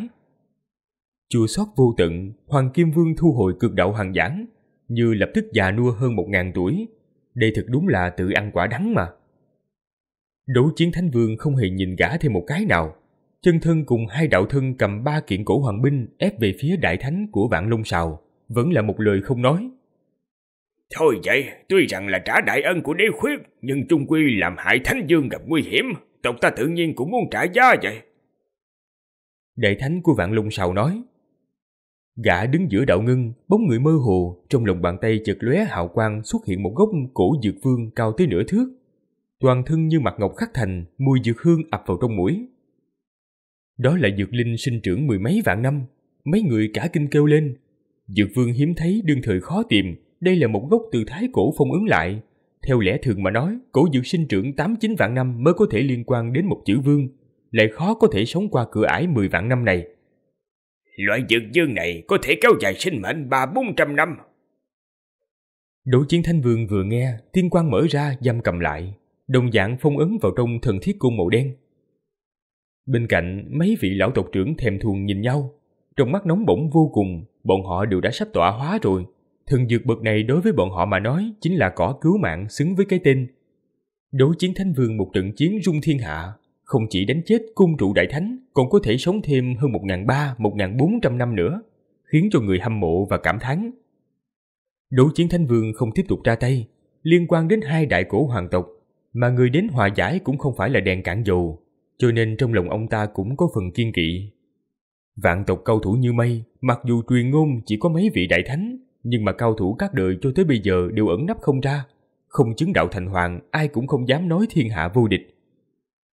Chua xót vô tận, Hoàng Kim Vương thu hồi cực đạo hoàng giảng, như lập tức già nua hơn một ngàn tuổi. Đây thật đúng là tự ăn quả đắng mà. Đấu chiến Thánh Vương không hề nhìn gã thêm một cái nào. Chân thân cùng hai đạo thân cầm ba kiện cổ hoàng binh ép về phía đại thánh của vạn lông sào, vẫn là một lời không nói. Thôi vậy, tuy rằng là trả đại ân của đế khuyết, nhưng trung quy làm hại thánh dương gặp nguy hiểm, tộc ta tự nhiên cũng muốn trả giá vậy. Đại thánh của vạn lung sầu nói, Gã đứng giữa đạo ngưng, bóng người mơ hồ, trong lòng bàn tay chợt lóe hào quang xuất hiện một gốc cổ dược vương cao tới nửa thước. Toàn thân như mặt ngọc khắc thành, mùi dược hương ập vào trong mũi. Đó là dược linh sinh trưởng mười mấy vạn năm, mấy người cả kinh kêu lên. Dược vương hiếm thấy đương thời khó tìm, đây là một gốc từ thái cổ phong ấn lại. Theo lẽ thường mà nói, cổ dược sinh trưởng 8-9 vạn năm mới có thể liên quan đến một chữ vương, lại khó có thể sống qua cửa ải 10 vạn năm này Loại dược dương này có thể kéo dài sinh mệnh ba bốn trăm năm. Đỗ chiến thanh vương vừa nghe, tiên quan mở ra giam cầm lại, đồng dạng phong ấn vào trong thần thiết cung màu đen. Bên cạnh, mấy vị lão tộc trưởng thèm thuồng nhìn nhau, trong mắt nóng bỏng vô cùng, bọn họ đều đã sắp tỏa hóa rồi. Thần dược bậc này đối với bọn họ mà nói chính là cỏ cứu mạng xứng với cái tên. Đỗ chiến thanh vương một trận chiến rung thiên hạ, không chỉ đánh chết cung trụ đại thánh, còn có thể sống thêm hơn 1.300-1.400 năm nữa, khiến cho người hâm mộ và cảm thán. Đấu chiến Thánh Vương không tiếp tục ra tay, liên quan đến hai đại cổ hoàng tộc, mà người đến hòa giải cũng không phải là đèn cản dầu, cho nên trong lòng ông ta cũng có phần kiên kỵ. Vạn tộc cao thủ như mây, mặc dù truyền ngôn chỉ có mấy vị đại thánh, nhưng mà cao thủ các đời cho tới bây giờ đều ẩn nấp không ra, không chứng đạo thành hoàng, ai cũng không dám nói thiên hạ vô địch.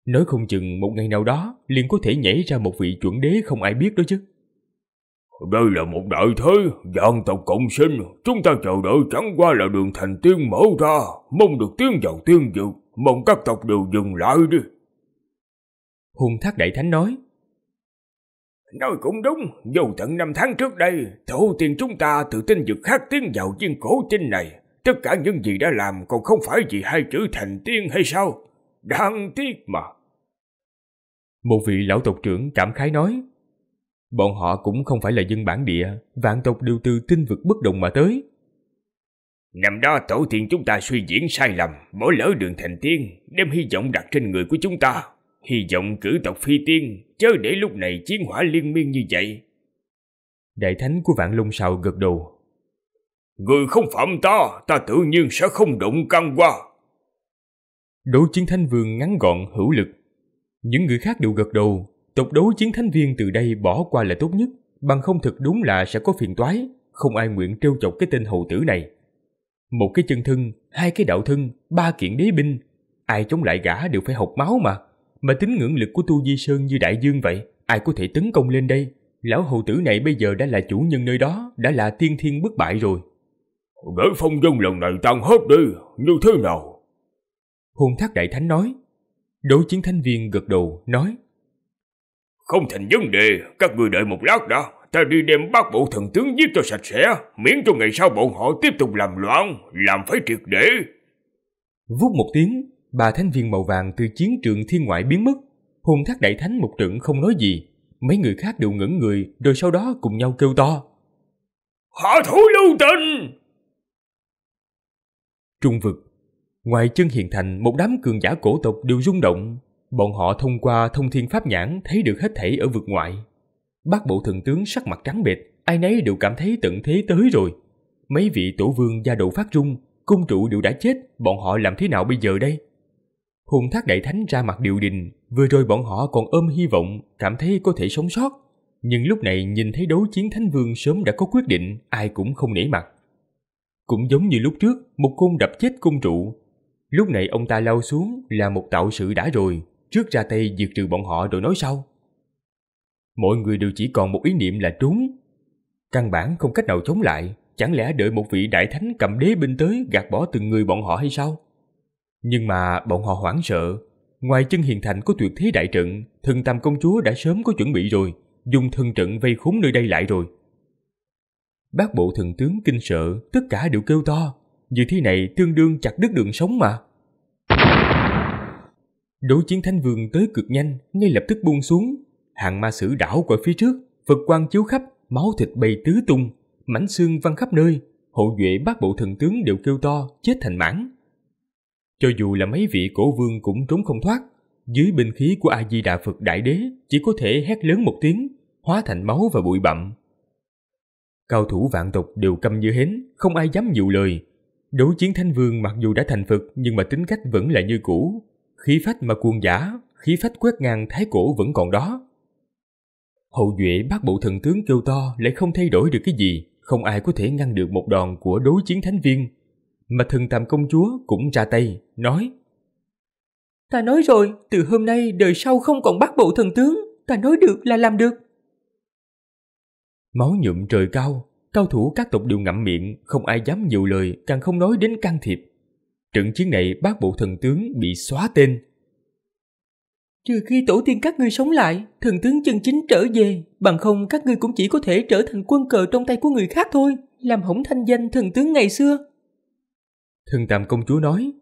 Nói không chừng một ngày nào đó liền có thể nhảy ra một vị chuẩn đế không ai biết đó chứ. Đây là một đại thế, dạng tộc cộng sinh, chúng ta chờ đợi chẳng qua là đường thành tiên mở ra, mong được tiến vào tiên dược, mong các tộc đều dừng lại đi. Hùng Thác Đại Thánh nói, Nói cũng đúng, dù tận năm tháng trước đây, thổ tiên chúng ta tự tin dược khác tiến vào viên cổ tinh này, tất cả những gì đã làm còn không phải vì hai chữ thành tiên hay sao? Đáng tiếc mà. Một vị lão tộc trưởng cảm khái nói, bọn họ cũng không phải là dân bản địa, vạn tộc đều từ tinh vực bất động mà tới. Năm đó tổ tiên chúng ta suy diễn sai lầm, bỏ lỡ đường thành tiên, đem hy vọng đặt trên người của chúng ta. Hy vọng cử tộc phi tiên, chớ để lúc này chiến hỏa liên miên như vậy. Đại thánh của vạn lung sào gật đầu. Người không phạm ta, ta tự nhiên sẽ không động căn qua. Đỗ chiến thanh vương ngắn gọn hữu lực. Những người khác đều gật đầu, tộc đấu chiến thánh viên từ đây bỏ qua là tốt nhất, bằng không thật đúng là sẽ có phiền toái, không ai nguyện trêu chọc cái tên hầu tử này. Một cái chân thân, hai cái đạo thân, ba kiện đế binh, ai chống lại gã đều phải học máu mà. Mà tính ngưỡng lực của Tu Di Sơn như đại dương vậy, ai có thể tấn công lên đây? Lão hầu tử này bây giờ đã là chủ nhân nơi đó, đã là tiên thiên bất bại rồi. Để phong dung lần này tan hết đi, như thế nào? Hồn thác đại thánh nói. Đối chiến thanh viên gật đầu nói. Không thành vấn đề, các người đợi một lát đó, Ta đi đem bác bộ thần tướng giết cho sạch sẽ, miễn cho ngày sau bọn họ tiếp tục làm loạn, làm phải triệt để. Vút một tiếng, bà thanh viên màu vàng từ chiến trường thiên ngoại biến mất. Hồn thác đại thánh một trận không nói gì. Mấy người khác đều ngẩn người, rồi sau đó cùng nhau kêu to. Hạ thủ lưu tình! Trung vực Ngoài chân hiền thành, một đám cường giả cổ tộc đều rung động. Bọn họ thông qua thông thiên pháp nhãn thấy được hết thảy ở vực ngoại. Bác bộ thần tướng sắc mặt trắng bệch, ai nấy đều cảm thấy tận thế tới rồi. Mấy vị tổ vương gia đầu phát rung, cung trụ đều đã chết, bọn họ làm thế nào bây giờ đây? Hùng thác đại thánh ra mặt điều đình, vừa rồi bọn họ còn ôm hy vọng, cảm thấy có thể sống sót. Nhưng lúc này nhìn thấy đấu chiến thánh vương sớm đã có quyết định, ai cũng không nể mặt. Cũng giống như lúc trước, một cung đập chết cung trụ, Lúc này ông ta lao xuống là một tạo sự đã rồi, trước ra tay diệt trừ bọn họ rồi nói sau. Mọi người đều chỉ còn một ý niệm là trốn. Căn bản không cách nào chống lại, chẳng lẽ đợi một vị đại thánh cầm đế binh tới gạt bỏ từng người bọn họ hay sao? Nhưng mà bọn họ hoảng sợ, ngoài chân hiền thành có tuyệt thế đại trận, thần tam công chúa đã sớm có chuẩn bị rồi, dùng thần trận vây khốn nơi đây lại rồi. Bác bộ thần tướng kinh sợ, tất cả đều kêu to, như thế này tương đương chặt đứt đường sống mà đối chiến thanh vương tới cực nhanh, ngay lập tức buông xuống. Hàng ma sử đảo qua phía trước, Phật quang chiếu khắp, máu thịt bay tứ tung, mảnh xương văng khắp nơi. hộ vệ bát bộ thần tướng đều kêu to, chết thành mãn. Cho dù là mấy vị cổ vương cũng trốn không thoát, dưới binh khí của A Di Đà Phật Đại Đế chỉ có thể hét lớn một tiếng, hóa thành máu và bụi bặm. Cao thủ vạn tộc đều câm như hến, không ai dám nhiều lời. Đấu chiến Thanh Vương mặc dù đã thành Phật nhưng mà tính cách vẫn là như cũ, khí phách mà cuồng giả, khí phách quét ngang thái cổ vẫn còn đó. Hậu duệ bác bộ thần tướng kêu to lại không thay đổi được cái gì, không ai có thể ngăn được một đòn của đối chiến thánh viên. Mà thần tàm công chúa cũng ra tay, nói Ta nói rồi, từ hôm nay đời sau không còn bác bộ thần tướng, ta nói được là làm được. Máu nhuộm trời cao, cao thủ các tộc đều ngậm miệng, không ai dám nhiều lời, càng không nói đến can thiệp trận chiến này bác bộ thần tướng bị xóa tên. Trừ khi tổ tiên các ngươi sống lại, thần tướng chân chính trở về, bằng không các ngươi cũng chỉ có thể trở thành quân cờ trong tay của người khác thôi, làm hỏng thanh danh thần tướng ngày xưa. Thần Tam công chúa nói,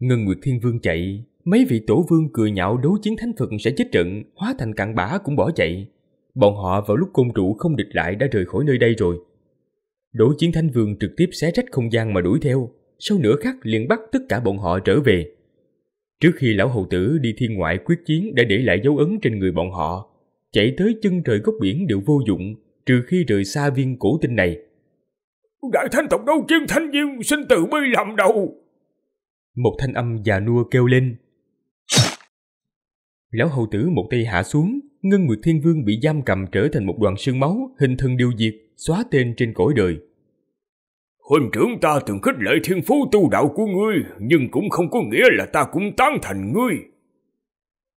Ngân Nguyệt Thiên Vương chạy, mấy vị tổ vương cười nhạo đấu chiến thánh Phật sẽ chết trận, hóa thành cặn bã cũng bỏ chạy. Bọn họ vào lúc côn trụ không địch lại đã rời khỏi nơi đây rồi. đấu chiến thánh vương trực tiếp xé rách không gian mà đuổi theo, sau nửa khắc liền bắt tất cả bọn họ trở về. Trước khi lão hầu tử đi thiên ngoại quyết chiến đã để lại dấu ấn trên người bọn họ, chạy tới chân trời góc biển đều vô dụng, trừ khi rời xa viên cổ tinh này. Đại thanh tộc đấu chiến thánh diêu sinh tử bi làm đầu. Một thanh âm già nua kêu lên. Lão hầu tử một tay hạ xuống, Ngân Nguyệt Thiên Vương bị giam cầm trở thành một đoàn sương máu, hình thân điều diệt, xóa tên trên cõi đời. Huynh trưởng ta từng khích lệ thiên phú tu đạo của ngươi, nhưng cũng không có nghĩa là ta cũng tán thành ngươi.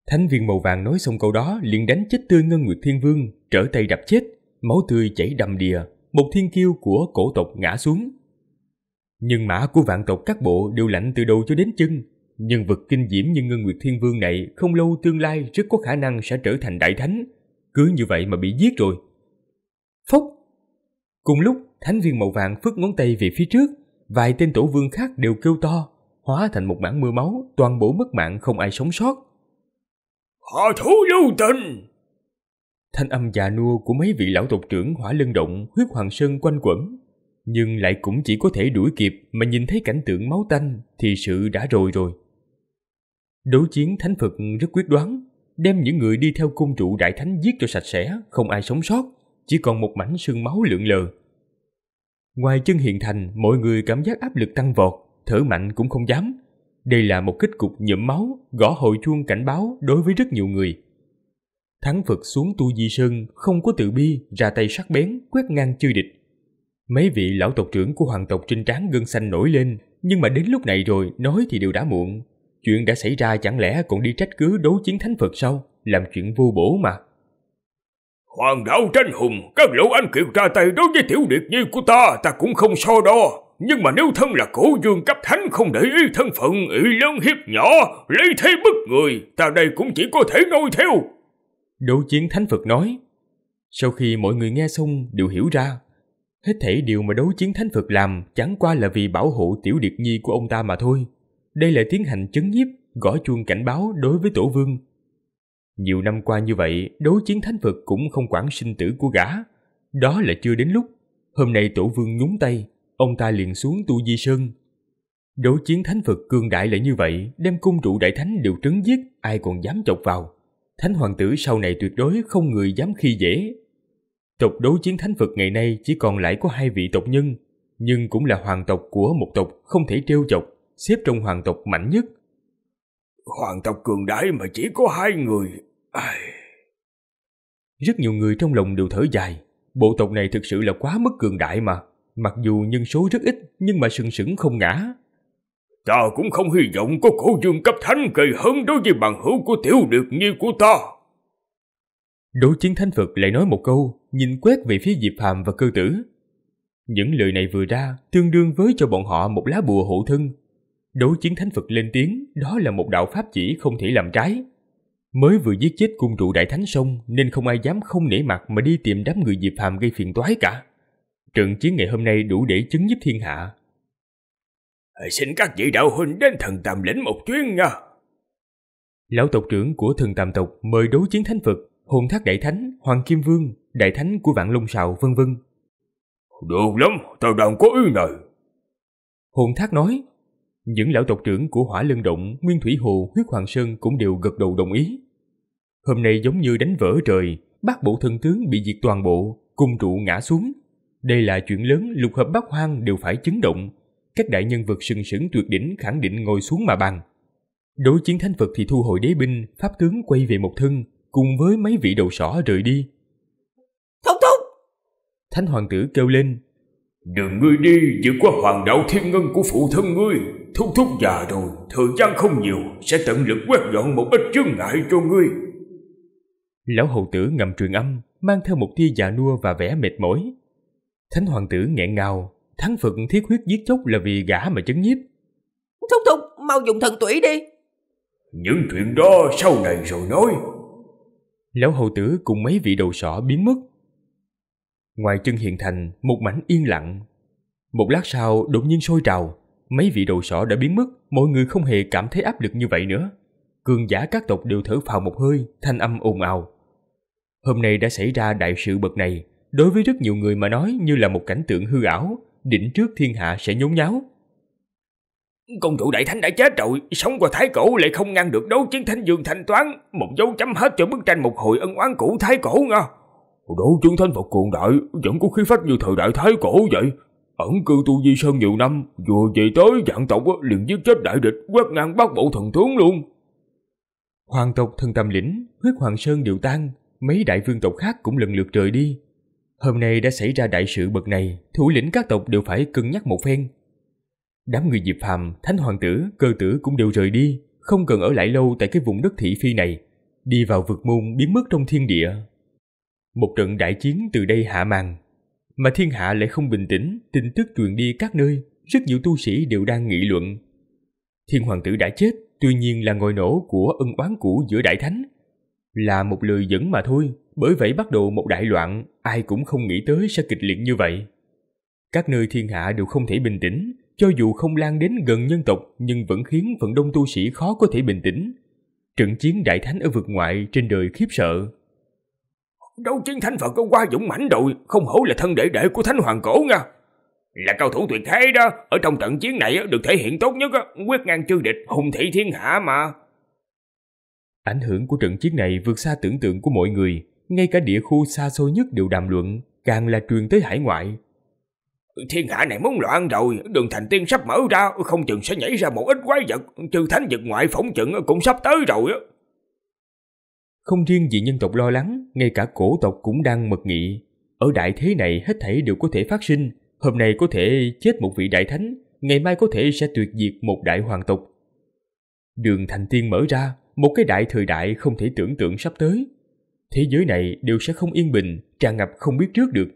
Thánh viên màu vàng nói xong câu đó liền đánh chết tươi Ngân Nguyệt Thiên Vương, trở tay đập chết, máu tươi chảy đầm đìa, một thiên kiêu của cổ tộc ngã xuống. Nhưng mã của vạn tộc các bộ đều lạnh từ đầu cho đến chân. Nhân vật kinh diễm như Ngân Nguyệt Thiên Vương này không lâu tương lai rất có khả năng sẽ trở thành đại thánh. Cứ như vậy mà bị giết rồi. Phúc. Cùng lúc Thánh viên màu vàng phất ngón tay về phía trước, vài tên tổ vương khác đều kêu to, hóa thành một bản mưa máu, toàn bộ mất mạng không ai sống sót. Họ thú lưu tình! Thanh âm già nua của mấy vị lão tộc trưởng hỏa lân động huyết hoàng sơn quanh quẩn, nhưng lại cũng chỉ có thể đuổi kịp mà nhìn thấy cảnh tượng máu tanh thì sự đã rồi rồi. đấu chiến thánh Phật rất quyết đoán, đem những người đi theo cung trụ đại thánh giết cho sạch sẽ, không ai sống sót, chỉ còn một mảnh xương máu lượn lờ. Ngoài chân hiện thành, mọi người cảm giác áp lực tăng vọt, thở mạnh cũng không dám. Đây là một kết cục nhuộm máu, gõ hội chuông cảnh báo đối với rất nhiều người. Thắng Phật xuống tu di sơn, không có tự bi, ra tay sắc bén, quét ngang chư địch. Mấy vị lão tộc trưởng của hoàng tộc trên trán gân xanh nổi lên, nhưng mà đến lúc này rồi, nói thì đều đã muộn. Chuyện đã xảy ra chẳng lẽ còn đi trách cứ đấu chiến thánh Phật sau Làm chuyện vô bổ mà. Hoàng đảo tranh hùng, các lỗ anh kiệt ra tay đối với tiểu điệt nhi của ta, ta cũng không so đo. Nhưng mà nếu thân là cổ dương cấp thánh không để ý thân phận, ý lớn hiếp nhỏ, lấy thế bức người, ta đây cũng chỉ có thể noi theo. Đấu chiến thánh Phật nói, sau khi mọi người nghe xong đều hiểu ra, hết thảy điều mà đấu chiến thánh Phật làm chẳng qua là vì bảo hộ tiểu điệt nhi của ông ta mà thôi. Đây là tiến hành chấn nhiếp, gõ chuông cảnh báo đối với tổ vương nhiều năm qua như vậy, đối chiến thánh vực cũng không quản sinh tử của gã. Đó là chưa đến lúc. Hôm nay tổ vương nhúng tay, ông ta liền xuống tu di sơn. Đối chiến thánh vực cương đại lại như vậy, đem cung trụ đại thánh đều trấn giết, ai còn dám chọc vào. Thánh hoàng tử sau này tuyệt đối không người dám khi dễ. Tộc đối chiến thánh vực ngày nay chỉ còn lại có hai vị tộc nhân, nhưng cũng là hoàng tộc của một tộc không thể trêu chọc, xếp trong hoàng tộc mạnh nhất. Hoàng tộc cường đại mà chỉ có hai người, Ai... Rất nhiều người trong lòng đều thở dài. Bộ tộc này thực sự là quá mức cường đại mà. Mặc dù nhân số rất ít nhưng mà sừng sững không ngã. Ta cũng không hy vọng có cổ dương cấp thánh gây hơn đối với bằng hữu của tiểu được như của ta. Đối chiến thánh Phật lại nói một câu, nhìn quét về phía Diệp Hàm và cơ tử. Những lời này vừa ra tương đương với cho bọn họ một lá bùa hộ thân. Đối chiến thánh Phật lên tiếng, đó là một đạo pháp chỉ không thể làm trái. Mới vừa giết chết cung trụ đại thánh xong nên không ai dám không nể mặt mà đi tìm đám người dịp hàm gây phiền toái cả. Trận chiến ngày hôm nay đủ để chứng giúp thiên hạ. Xin các vị đạo huynh đến thần tàm lĩnh một chuyến nha. Lão tộc trưởng của thần tàm tộc mời đối chiến thánh Phật, hồn thác đại thánh, hoàng kim vương, đại thánh của vạn long sào vân vân. Được lắm, tao đồng có ý này. Hồn thác nói, những lão tộc trưởng của Hỏa Lân Động, Nguyên Thủy Hồ, Huyết Hoàng Sơn cũng đều gật đầu đồng ý. Hôm nay giống như đánh vỡ trời, bác bộ thần tướng bị diệt toàn bộ, cung trụ ngã xuống. Đây là chuyện lớn lục hợp bác hoang đều phải chấn động. Các đại nhân vật sừng sững tuyệt đỉnh khẳng định ngồi xuống mà bằng Đối chiến thánh Phật thì thu hồi đế binh, pháp tướng quay về một thân, cùng với mấy vị đầu sỏ rời đi. Thông thông! Thánh hoàng tử kêu lên, Đường ngươi đi vượt qua hoàng đạo thiên ngân của phụ thân ngươi Thúc thúc già rồi Thời gian không nhiều Sẽ tận lực quét dọn một ít chướng ngại cho ngươi Lão hầu tử ngầm truyền âm Mang theo một tia già nua và vẻ mệt mỏi Thánh hoàng tử nghẹn ngào Thắng phật thiết huyết giết chóc là vì gã mà chấn nhiếp Thúc thúc mau dùng thần tuỷ đi Những chuyện đó sau này rồi nói Lão hầu tử cùng mấy vị đầu sỏ biến mất Ngoài chân hiện thành, một mảnh yên lặng. Một lát sau, đột nhiên sôi trào, mấy vị đầu sỏ đã biến mất, mọi người không hề cảm thấy áp lực như vậy nữa. Cường giả các tộc đều thở phào một hơi, thanh âm ồn ào. Hôm nay đã xảy ra đại sự bậc này, đối với rất nhiều người mà nói như là một cảnh tượng hư ảo, đỉnh trước thiên hạ sẽ nhốn nháo. Công chủ đại thánh đã chết rồi, sống qua thái cổ lại không ngăn được đấu chiến thánh dương thanh toán, một dấu chấm hết cho bức tranh một hồi ân oán cũ thái cổ ngờ. Đỗ chứng Thanh Phật cuồng đại vẫn có khí phách như thời đại Thái Cổ vậy. Ẩn cư tu di sơn nhiều năm, vừa về tới dạng tộc liền giết chết đại địch, quét ngang bắt bộ thần tướng luôn. Hoàng tộc thần tầm lĩnh, huyết hoàng sơn đều tan, mấy đại vương tộc khác cũng lần lượt rời đi. Hôm nay đã xảy ra đại sự bậc này, thủ lĩnh các tộc đều phải cân nhắc một phen. Đám người Diệp Phàm, Thánh Hoàng tử, cơ tử cũng đều rời đi, không cần ở lại lâu tại cái vùng đất thị phi này. Đi vào vực môn biến mất trong thiên địa, một trận đại chiến từ đây hạ màn, mà thiên hạ lại không bình tĩnh, tin tức truyền đi các nơi, rất nhiều tu sĩ đều đang nghị luận. Thiên hoàng tử đã chết, tuy nhiên là ngồi nổ của ân oán cũ giữa đại thánh. Là một lời dẫn mà thôi, bởi vậy bắt đầu một đại loạn, ai cũng không nghĩ tới sẽ kịch liệt như vậy. Các nơi thiên hạ đều không thể bình tĩnh, cho dù không lan đến gần nhân tộc nhưng vẫn khiến phần đông tu sĩ khó có thể bình tĩnh. Trận chiến đại thánh ở vực ngoại trên đời khiếp sợ, Đấu chiến thánh Phật có qua dũng mãnh rồi, không hổ là thân đệ đệ của thánh hoàng cổ nha. Là cao thủ tuyệt thế đó, ở trong trận chiến này được thể hiện tốt nhất, quyết ngang chư địch, hùng thị thiên hạ mà. Ảnh hưởng của trận chiến này vượt xa tưởng tượng của mọi người, ngay cả địa khu xa xôi nhất đều đàm luận, càng là truyền tới hải ngoại. Thiên hạ này muốn loạn rồi, đường thành tiên sắp mở ra, không chừng sẽ nhảy ra một ít quái vật, chư thánh vật ngoại phỏng chừng cũng sắp tới rồi. Không riêng gì nhân tộc lo lắng, ngay cả cổ tộc cũng đang mật nghị. Ở đại thế này hết thảy đều có thể phát sinh, hôm nay có thể chết một vị đại thánh, ngày mai có thể sẽ tuyệt diệt một đại hoàng tộc. Đường thành tiên mở ra, một cái đại thời đại không thể tưởng tượng sắp tới. Thế giới này đều sẽ không yên bình, tràn ngập không biết trước được.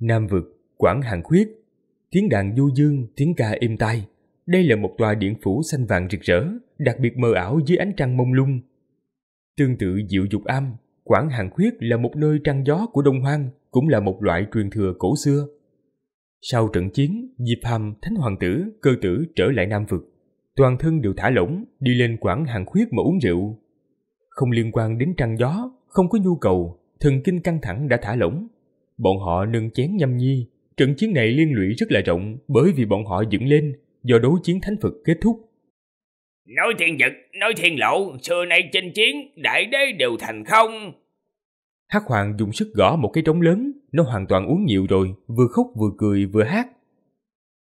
Nam vực, Quảng Hàng Khuyết, tiếng đàn du dương, tiếng ca êm tai. Đây là một tòa điện phủ xanh vàng rực rỡ, đặc biệt mờ ảo dưới ánh trăng mông lung. Tương tự Diệu Dục Am, Quảng Hàng Khuyết là một nơi trăng gió của Đông Hoang, cũng là một loại truyền thừa cổ xưa. Sau trận chiến, Diệp Hàm, Thánh Hoàng tử, cơ tử trở lại Nam Vực. Toàn thân đều thả lỏng, đi lên Quảng Hàng Khuyết mà uống rượu. Không liên quan đến trăng gió, không có nhu cầu, thần kinh căng thẳng đã thả lỏng. Bọn họ nâng chén nhâm nhi, trận chiến này liên lụy rất là rộng bởi vì bọn họ dựng lên do đối chiến thánh Phật kết thúc. Nói thiên vật, nói thiên lộ, xưa nay chinh chiến, đại đế đều thành không. Hát hoàng dùng sức gõ một cái trống lớn, nó hoàn toàn uống nhiều rồi, vừa khóc vừa cười vừa hát.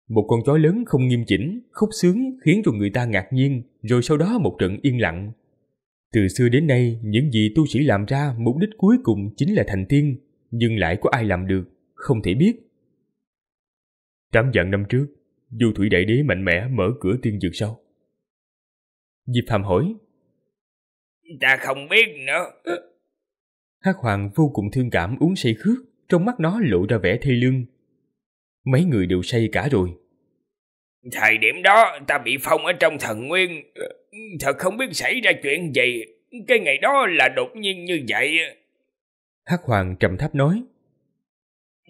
Một con chó lớn không nghiêm chỉnh, khóc sướng khiến cho người ta ngạc nhiên, rồi sau đó một trận yên lặng. Từ xưa đến nay, những gì tu sĩ làm ra mục đích cuối cùng chính là thành tiên, nhưng lại có ai làm được, không thể biết. Tám vạn năm trước, Du thủy đại đế mạnh mẽ mở cửa tiên dược sau. Diệp Phàm hỏi. Ta không biết nữa. Hắc Hoàng vô cùng thương cảm uống say khước, trong mắt nó lộ ra vẻ thê lương. Mấy người đều say cả rồi. Thời điểm đó ta bị phong ở trong thần nguyên, thật không biết xảy ra chuyện gì, cái ngày đó là đột nhiên như vậy. Hắc Hoàng trầm thấp nói.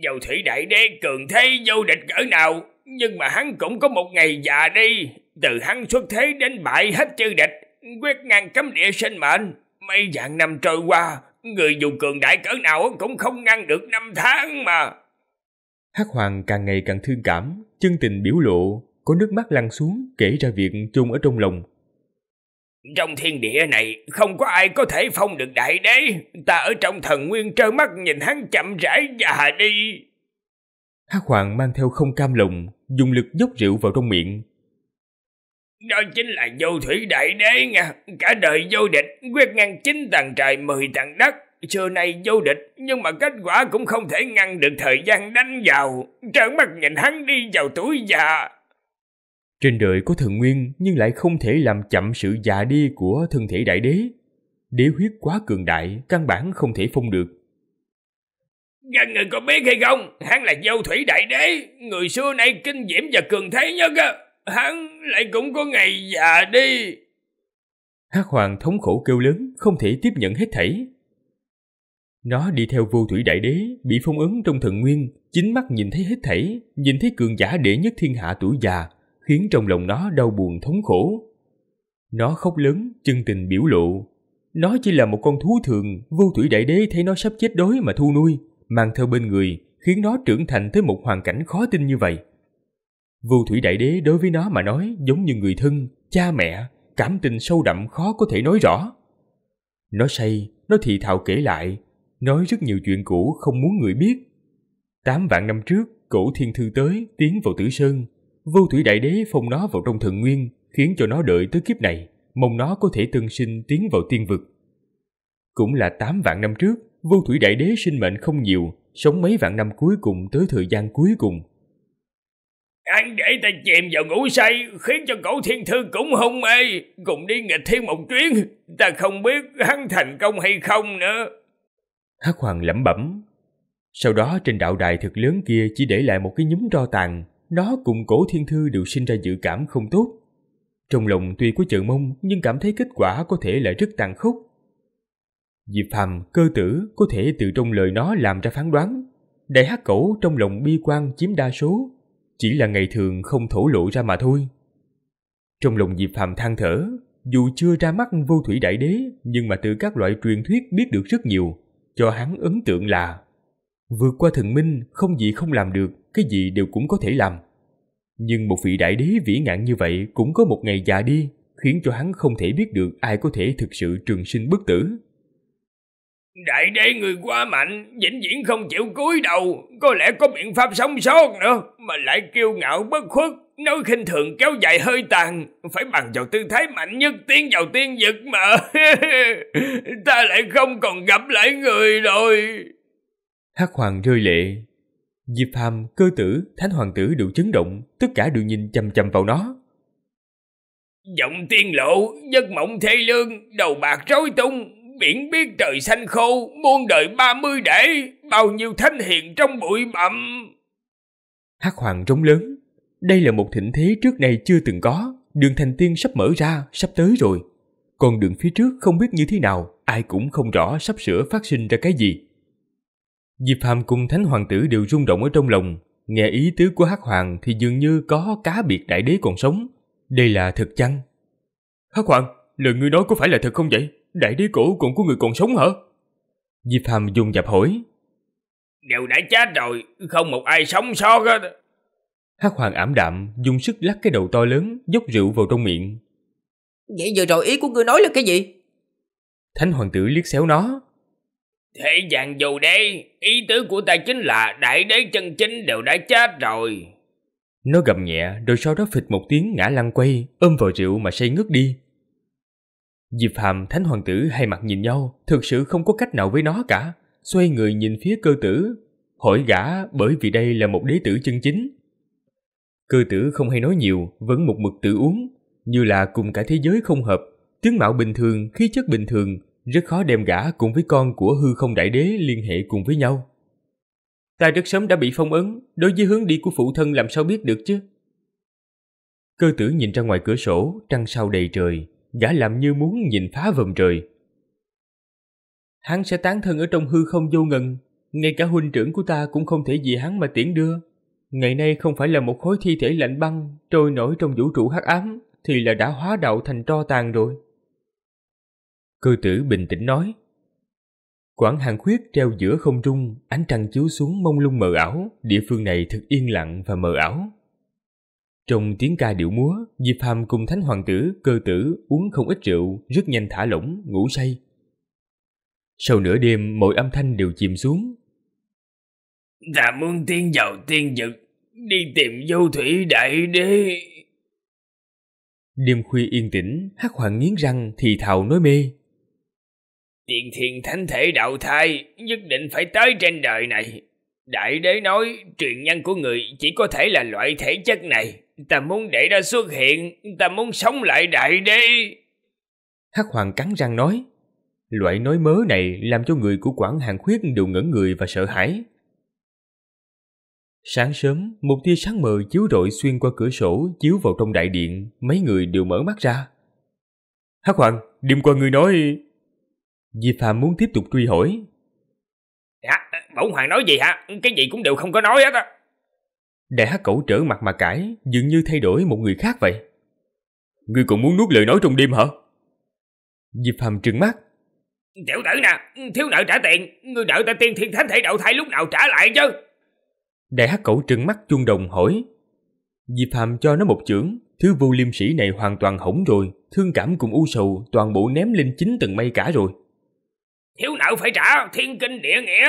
Dầu thủy đại đế cường thế vô địch cỡ nào nhưng mà hắn cũng có một ngày già đi, từ hắn xuất thế đến bại hết chư địch, quét ngang cấm địa sinh mệnh. Mấy dạng năm trôi qua, người dù cường đại cỡ nào cũng không ngăn được năm tháng mà. Hắc Hoàng càng ngày càng thương cảm, chân tình biểu lộ, có nước mắt lăn xuống kể ra việc chung ở trong lòng. Trong thiên địa này không có ai có thể phong được đại đế, ta ở trong thần nguyên trơ mắt nhìn hắn chậm rãi già đi. Hắc Hoàng mang theo không cam lòng, dùng lực dốc rượu vào trong miệng. Đó chính là vô thủy đại đế nha, cả đời vô địch, quyết ngăn chính tầng trời mười tầng đất. Xưa nay vô địch, nhưng mà kết quả cũng không thể ngăn được thời gian đánh vào, trợn mắt nhìn hắn đi vào tuổi già. Trên đời có thần nguyên nhưng lại không thể làm chậm sự già đi của thân thể đại đế. Đế huyết quá cường đại, căn bản không thể phong được. Các người có biết hay không, hắn là dâu thủy đại đế, người xưa nay kinh diễm và cường thế nhất á. Hắn lại cũng có ngày già đi. Hắc hoàng thống khổ kêu lớn, không thể tiếp nhận hết thảy. Nó đi theo vô thủy đại đế, bị phong ấn trong thần nguyên, chính mắt nhìn thấy hết thảy, nhìn thấy cường giả đệ nhất thiên hạ tuổi già, khiến trong lòng nó đau buồn thống khổ. Nó khóc lớn, chân tình biểu lộ. Nó chỉ là một con thú thường, vô thủy đại đế thấy nó sắp chết đói mà thu nuôi, mang theo bên người khiến nó trưởng thành tới một hoàn cảnh khó tin như vậy. Vu Thủy Đại Đế đối với nó mà nói giống như người thân, cha mẹ, cảm tình sâu đậm khó có thể nói rõ. Nó say, nó thì thào kể lại, nói rất nhiều chuyện cũ không muốn người biết. Tám vạn năm trước, cổ thiên thư tới, tiến vào tử sơn. Vu Thủy Đại Đế phong nó vào trong thần nguyên, khiến cho nó đợi tới kiếp này, mong nó có thể tân sinh tiến vào tiên vực. Cũng là tám vạn năm trước, Vô thủy đại đế sinh mệnh không nhiều, sống mấy vạn năm cuối cùng tới thời gian cuối cùng. Hắn để ta chìm vào ngủ say, khiến cho cổ thiên thư cũng hôn mê, cùng đi nghịch thiên một chuyến, ta không biết hắn thành công hay không nữa. Hắc Hoàng lẩm bẩm. Sau đó trên đạo đài thực lớn kia chỉ để lại một cái nhúm tro tàn, nó cùng cổ thiên thư đều sinh ra dự cảm không tốt. Trong lòng tuy có chờ mong nhưng cảm thấy kết quả có thể lại rất tàn khốc. Diệp Phàm cơ tử có thể từ trong lời nó làm ra phán đoán. Đại hát cẩu trong lòng bi quan chiếm đa số, chỉ là ngày thường không thổ lộ ra mà thôi. Trong lòng Diệp Phàm than thở, dù chưa ra mắt vô thủy đại đế nhưng mà từ các loại truyền thuyết biết được rất nhiều, cho hắn ấn tượng là vượt qua thần minh không gì không làm được, cái gì đều cũng có thể làm. Nhưng một vị đại đế vĩ ngạn như vậy cũng có một ngày già đi, khiến cho hắn không thể biết được ai có thể thực sự trường sinh bất tử. Đại đế người quá mạnh, vĩnh viễn không chịu cúi đầu, có lẽ có biện pháp sống sót nữa, mà lại kiêu ngạo bất khuất, nói khinh thường kéo dài hơi tàn, phải bằng vào tư thái mạnh nhất tiến vào tiên vực mà. Ta lại không còn gặp lại người rồi. Hắc hoàng rơi lệ. Diệp phàm cơ tử, thánh hoàng tử đều chấn động, tất cả đều nhìn chăm chăm vào nó. Giọng tiên lộ, giấc mộng thê lương, đầu bạc rối tung, biển biết trời xanh khô, muôn đời ba mươi để, bao nhiêu thánh hiền trong bụi mầm Hắc hoàng trống lớn, đây là một thịnh thế trước này chưa từng có, đường thành tiên sắp mở ra, sắp tới rồi. Còn đường phía trước không biết như thế nào, ai cũng không rõ sắp sửa phát sinh ra cái gì. Diệp Phàm cùng Thánh Hoàng tử đều rung động ở trong lòng, nghe ý tứ của Hắc Hoàng thì dường như có cá biệt đại đế còn sống. Đây là thật chăng? Hắc Hoàng, lời ngươi nói có phải là thật không vậy? đại đế cổ còn có người còn sống hả? Diệp Hàm dùng dập hỏi. Đều đã chết rồi, không một ai sống sót hết. Hắc Hoàng ảm đạm, dùng sức lắc cái đầu to lớn, dốc rượu vào trong miệng. Vậy giờ rồi ý của ngươi nói là cái gì? Thánh Hoàng tử liếc xéo nó. Thế dạng dù đây, ý tứ của ta chính là đại đế chân chính đều đã chết rồi. Nó gầm nhẹ rồi sau đó phịch một tiếng ngã lăn quay, ôm vào rượu mà say ngất đi. Diệp phạm Thánh Hoàng tử hai mặt nhìn nhau, thực sự không có cách nào với nó cả. Xoay người nhìn phía cơ tử, hỏi gã bởi vì đây là một đế tử chân chính. Cơ tử không hay nói nhiều, vẫn một mực tự uống, như là cùng cả thế giới không hợp. Tướng mạo bình thường, khí chất bình thường, rất khó đem gã cùng với con của hư không đại đế liên hệ cùng với nhau. Ta rất sớm đã bị phong ấn, đối với hướng đi của phụ thân làm sao biết được chứ? Cơ tử nhìn ra ngoài cửa sổ, trăng sao đầy trời, gã làm như muốn nhìn phá vòm trời. Hắn sẽ tán thân ở trong hư không vô ngần, ngay cả huynh trưởng của ta cũng không thể vì hắn mà tiễn đưa. Ngày nay không phải là một khối thi thể lạnh băng trôi nổi trong vũ trụ hắc ám thì là đã hóa đạo thành tro tàn rồi. Cư tử bình tĩnh nói. Quảng hàng khuyết treo giữa không trung, ánh trăng chiếu xuống mông lung mờ ảo, địa phương này thật yên lặng và mờ ảo. Trong tiếng ca điệu múa, Diệp Phàm cùng thánh hoàng tử, cơ tử uống không ít rượu, rất nhanh thả lỏng, ngủ say. Sau nửa đêm, mọi âm thanh đều chìm xuống. Ta muôn tiên giàu tiên dực, đi tìm vô thủy đại đế. Đêm khuya yên tĩnh, hắc hoàng nghiến răng thì thào nói mê. Tiền thiền thánh thể đạo thai, nhất định phải tới trên đời này. Đại đế nói, truyền nhân của người chỉ có thể là loại thể chất này. Ta muốn để nó xuất hiện, ta muốn sống lại đại đế. Hắc Hoàng cắn răng nói. Loại nói mớ này làm cho người của quản hàn khuyết đều ngẩn người và sợ hãi. Sáng sớm, một tia sáng mờ chiếu rọi xuyên qua cửa sổ chiếu vào trong đại điện, mấy người đều mở mắt ra. Hắc Hoàng, đêm qua người nói... Di Phạm muốn tiếp tục truy hỏi. Hả? Bổng Hoàng nói gì hả? Cái gì cũng đều không có nói hết á. Đại hắc cẩu trở mặt mà cãi, dường như thay đổi một người khác vậy. Ngươi còn muốn nuốt lời nói trong đêm hả? Diệp Hàm trừng mắt. Tiểu tử nè, thiếu nợ trả tiền, ngươi đợi ta tiên thiên thánh thể đậu thai lúc nào trả lại chứ? Đại hắc cẩu trừng mắt chuông đồng hỏi. Diệp Hàm cho nó một chưởng, thứ vô liêm sĩ này hoàn toàn hỏng rồi, thương cảm cùng u sầu toàn bộ ném lên chín tầng mây cả rồi. Thiếu nợ phải trả, thiên kinh địa nghĩa.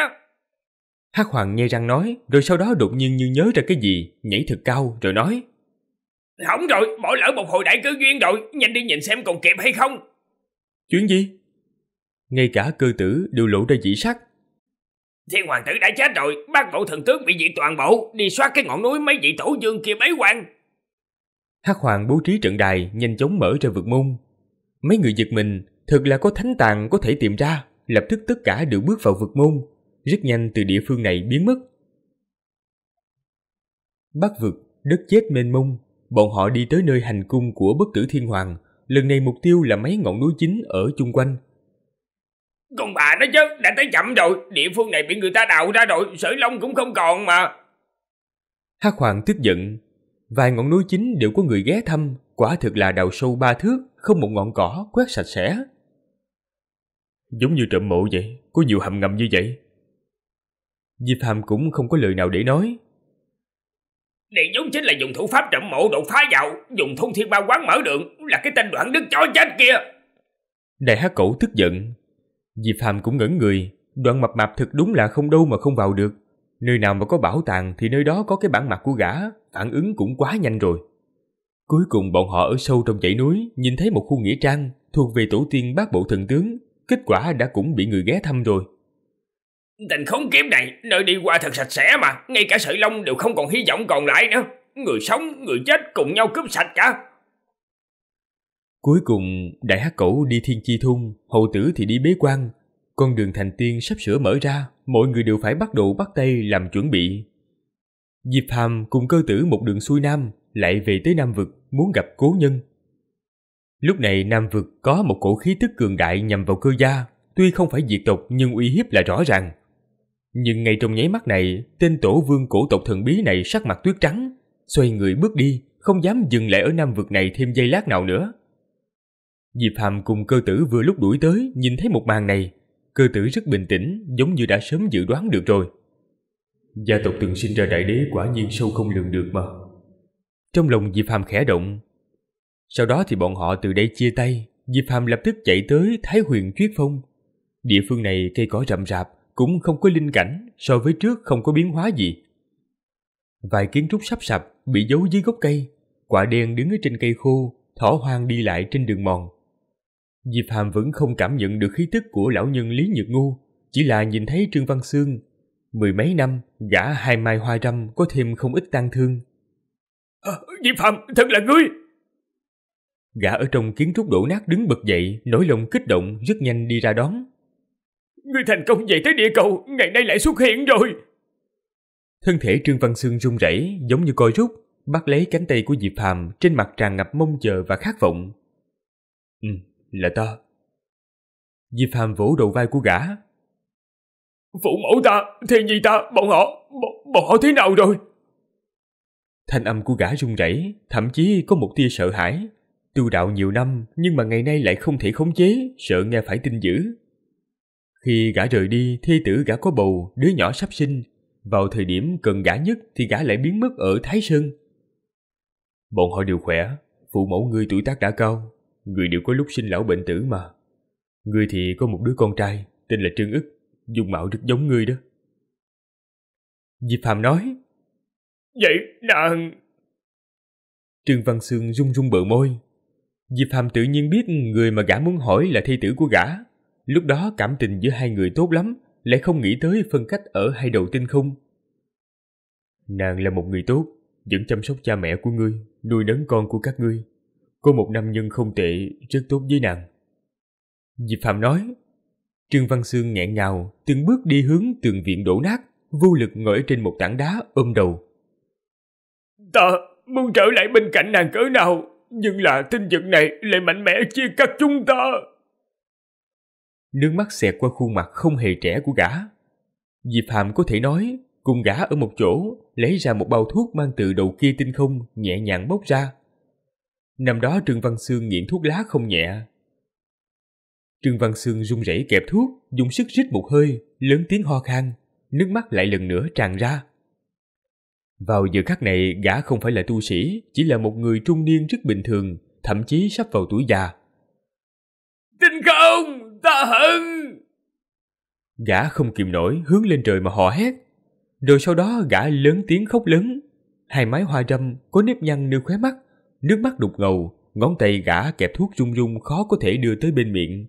Hắc Hoàng nghe răng nói, rồi sau đó đột nhiên như nhớ ra cái gì, nhảy thật cao rồi nói. Không rồi, bỏ lỡ một hồi đại cơ duyên rồi, nhanh đi nhìn xem còn kịp hay không. Chuyện gì? Ngay cả cơ tử đều lộ ra dị sắc. Thiên hoàng tử đã chết rồi, bác bộ thần tướng bị diệt toàn bộ, đi soát cái ngọn núi mấy vị tổ dương kia bế quan. Hắc Hoàng bố trí trận đài, nhanh chóng mở ra vực môn. Mấy người giật mình, thật là có thánh tàng có thể tìm ra, lập tức tất cả đều bước vào vực môn, rất nhanh từ địa phương này biến mất. Bắc vực, đất chết mênh mông, bọn họ đi tới nơi hành cung của bất tử thiên hoàng, lần này mục tiêu là mấy ngọn núi chính ở chung quanh. Còn bà nói chứ, đã tới chậm rồi, địa phương này bị người ta đào ra rồi, sợi long cũng không còn mà. Hắc Hoàng tức giận, vài ngọn núi chính đều có người ghé thăm, quả thực là đào sâu ba thước, không một ngọn cỏ, quét sạch sẽ. Giống như trộm mộ vậy, có nhiều hầm ngầm như vậy, Diệp Hàm cũng không có lời nào để nói. Điện giống chính là dùng thủ pháp trộm mộ đột phá vào, dùng thông thiên ba quán mở đường, là cái tên đoạn đức chó chết kia. Đại hát cổ tức giận. Diệp Hàm cũng ngẩn người, đoạn mập mạp thật đúng là không đâu mà không vào được. Nơi nào mà có bảo tàng thì nơi đó có cái bản mặt của gã, phản ứng cũng quá nhanh rồi. Cuối cùng bọn họ ở sâu trong dãy núi, nhìn thấy một khu nghĩa trang thuộc về tổ tiên bác bộ thần tướng, kết quả đã cũng bị người ghé thăm rồi. Tình khốn kiếp này, nơi đi qua thật sạch sẽ mà, ngay cả sợi lông đều không còn hy vọng còn lại nữa. Người sống, người chết cùng nhau cướp sạch cả. Cuối cùng, đại hắc cổ đi thiên chi thung, hậu tử thì đi bế quan. Con đường thành tiên sắp sửa mở ra, mọi người đều phải bắt đầu bắt tay làm chuẩn bị. Diệp Hàm cùng cơ tử một đường xuôi nam, lại về tới Nam Vực, muốn gặp cố nhân. Lúc này Nam Vực có một cổ khí tức cường đại nhằm vào cơ gia, tuy không phải diệt tộc nhưng uy hiếp là rõ ràng. Nhưng ngay trong nháy mắt này, tên tổ vương cổ tộc thần bí này sắc mặt tuyết trắng, xoay người bước đi, không dám dừng lại ở nam vực này thêm giây lát nào nữa. Diệp Hàm cùng cơ tử vừa lúc đuổi tới, nhìn thấy một màn này, cơ tử rất bình tĩnh, giống như đã sớm dự đoán được rồi. Gia tộc từng sinh ra đại đế quả nhiên sâu không lường được mà. Trong lòng Diệp Hàm khẽ động. Sau đó thì bọn họ từ đây chia tay, Diệp Hàm lập tức chạy tới Thái Huyền Tuyết Phong. Địa phương này cây cỏ rậm rạp, cũng không có linh cảnh so với trước không có biến hóa gì. Vài kiến trúc sắp sập bị giấu dưới gốc cây, quả đen đứng ở trên cây khô, thỏ hoang đi lại trên đường mòn. Diệp Hàm vẫn không cảm nhận được khí tức của lão nhân Lý Nhật Ngu, chỉ là nhìn thấy Trương Văn Sương. Mười mấy năm, gã hai mai hoa râm có thêm không ít tang thương. À, Diệp Hàm, thật là ngươi! Gã ở trong kiến trúc đổ nát đứng bật dậy, nổi lòng kích động rất nhanh đi ra đón. Ngươi thành công dậy tới địa cầu, ngày nay lại xuất hiện rồi. Thân thể Trương Văn Sương run rẩy giống như coi rút, bắt lấy cánh tay của Diệp Phàm trên mặt tràn ngập mong chờ và khát vọng. Ừ, là ta. Diệp Phàm vỗ đầu vai của gã. Phụ mẫu ta, thiên nhi ta, bọn họ, bọn, bọn họ thế nào rồi? Thanh âm của gã run rẩy, thậm chí có một tia sợ hãi. Tu đạo nhiều năm nhưng mà ngày nay lại không thể khống chế, sợ nghe phải tin dữ. Khi gã rời đi, thi tử gã có bầu, đứa nhỏ sắp sinh. Vào thời điểm cần gã nhất thì gã lại biến mất ở Thái Sơn. Bọn họ đều khỏe, phụ mẫu ngươi tuổi tác đã cao, người đều có lúc sinh lão bệnh tử mà. Ngươi thì có một đứa con trai, tên là Trương ức, dung mạo rất giống ngươi đó. Diệp Phạm nói, Vậy nàng... Trương Văn Sương rung rung bờ môi. Diệp Phạm tự nhiên biết người mà gã muốn hỏi là thi tử của gã, Lúc đó cảm tình giữa hai người tốt lắm, lại không nghĩ tới phân cách ở hai đầu tinh không. Nàng là một người tốt, vẫn chăm sóc cha mẹ của ngươi, nuôi nấng con của các ngươi. Có một nam nhân không tệ, rất tốt với nàng. Diệp Phạm nói, Trương Văn Sương nghẹn ngào, từng bước đi hướng tường viện đổ nát, vô lực ngồi trên một tảng đá ôm đầu. Ta muốn trở lại bên cạnh nàng cỡ nào, nhưng là tinh vật này lại mạnh mẽ chia cắt chúng ta. Nước mắt xẹt qua khuôn mặt không hề trẻ của gã. Diệp Hàm có thể nói, cùng gã ở một chỗ, lấy ra một bao thuốc mang từ đầu kia tinh không, nhẹ nhàng bốc ra. Năm đó Trương Văn Sương nghiện thuốc lá không nhẹ. Trương Văn Sương run rẩy kẹp thuốc, dùng sức rít một hơi, lớn tiếng ho khan, nước mắt lại lần nữa tràn ra. Vào giờ khắc này, gã không phải là tu sĩ, chỉ là một người trung niên rất bình thường, thậm chí sắp vào tuổi già hận gã không kìm nổi hướng lên trời mà hò hét rồi sau đó gã lớn tiếng khóc lớn hai mái hoa râm có nếp nhăn nơi khóe mắt nước mắt đục ngầu ngón tay gã kẹp thuốc rung rung khó có thể đưa tới bên miệng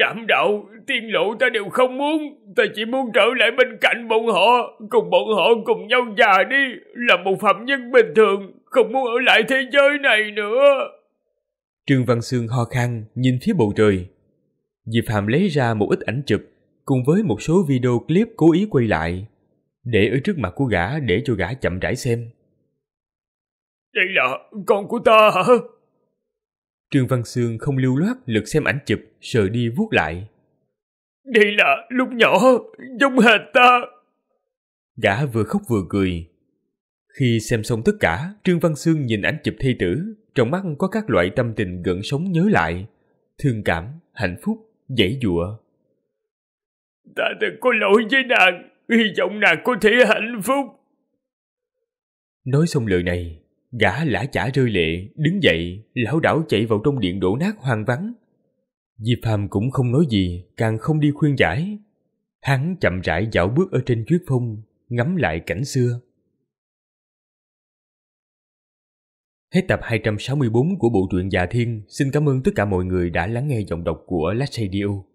trảm đạo tiên lộ ta đều không muốn ta chỉ muốn trở lại bên cạnh bọn họ cùng bọn họ cùng nhau già đi là một phạm nhân bình thường không muốn ở lại thế giới này nữa trương văn sương ho khan nhìn phía bầu trời Diệp Hàm lấy ra một ít ảnh chụp cùng với một số video clip cố ý quay lại, để ở trước mặt của gã để cho gã chậm rãi xem. Đây là con của ta hả? Trương Văn Sương không lưu loát lượt xem ảnh chụp, sờ đi vuốt lại. Đây là lúc nhỏ, giống hệt ta. Gã vừa khóc vừa cười. Khi xem xong tất cả, Trương Văn Sương nhìn ảnh chụp thi tử, trong mắt có các loại tâm tình gần sống nhớ lại, thương cảm, hạnh phúc, dãy dụa ta thật có lỗi với nàng hy vọng nàng có thể hạnh phúc nói xong lời này gã lã chả rơi lệ đứng dậy lão đảo chạy vào trong điện đổ nát hoang vắng diệp phàm cũng không nói gì càng không đi khuyên giải hắn chậm rãi dạo bước ở trên tuyết phong ngắm lại cảnh xưa Hết tập 264 của bộ truyện Dạ Thiên, xin cảm ơn tất cả mọi người đã lắng nghe giọng đọc của Last Radio.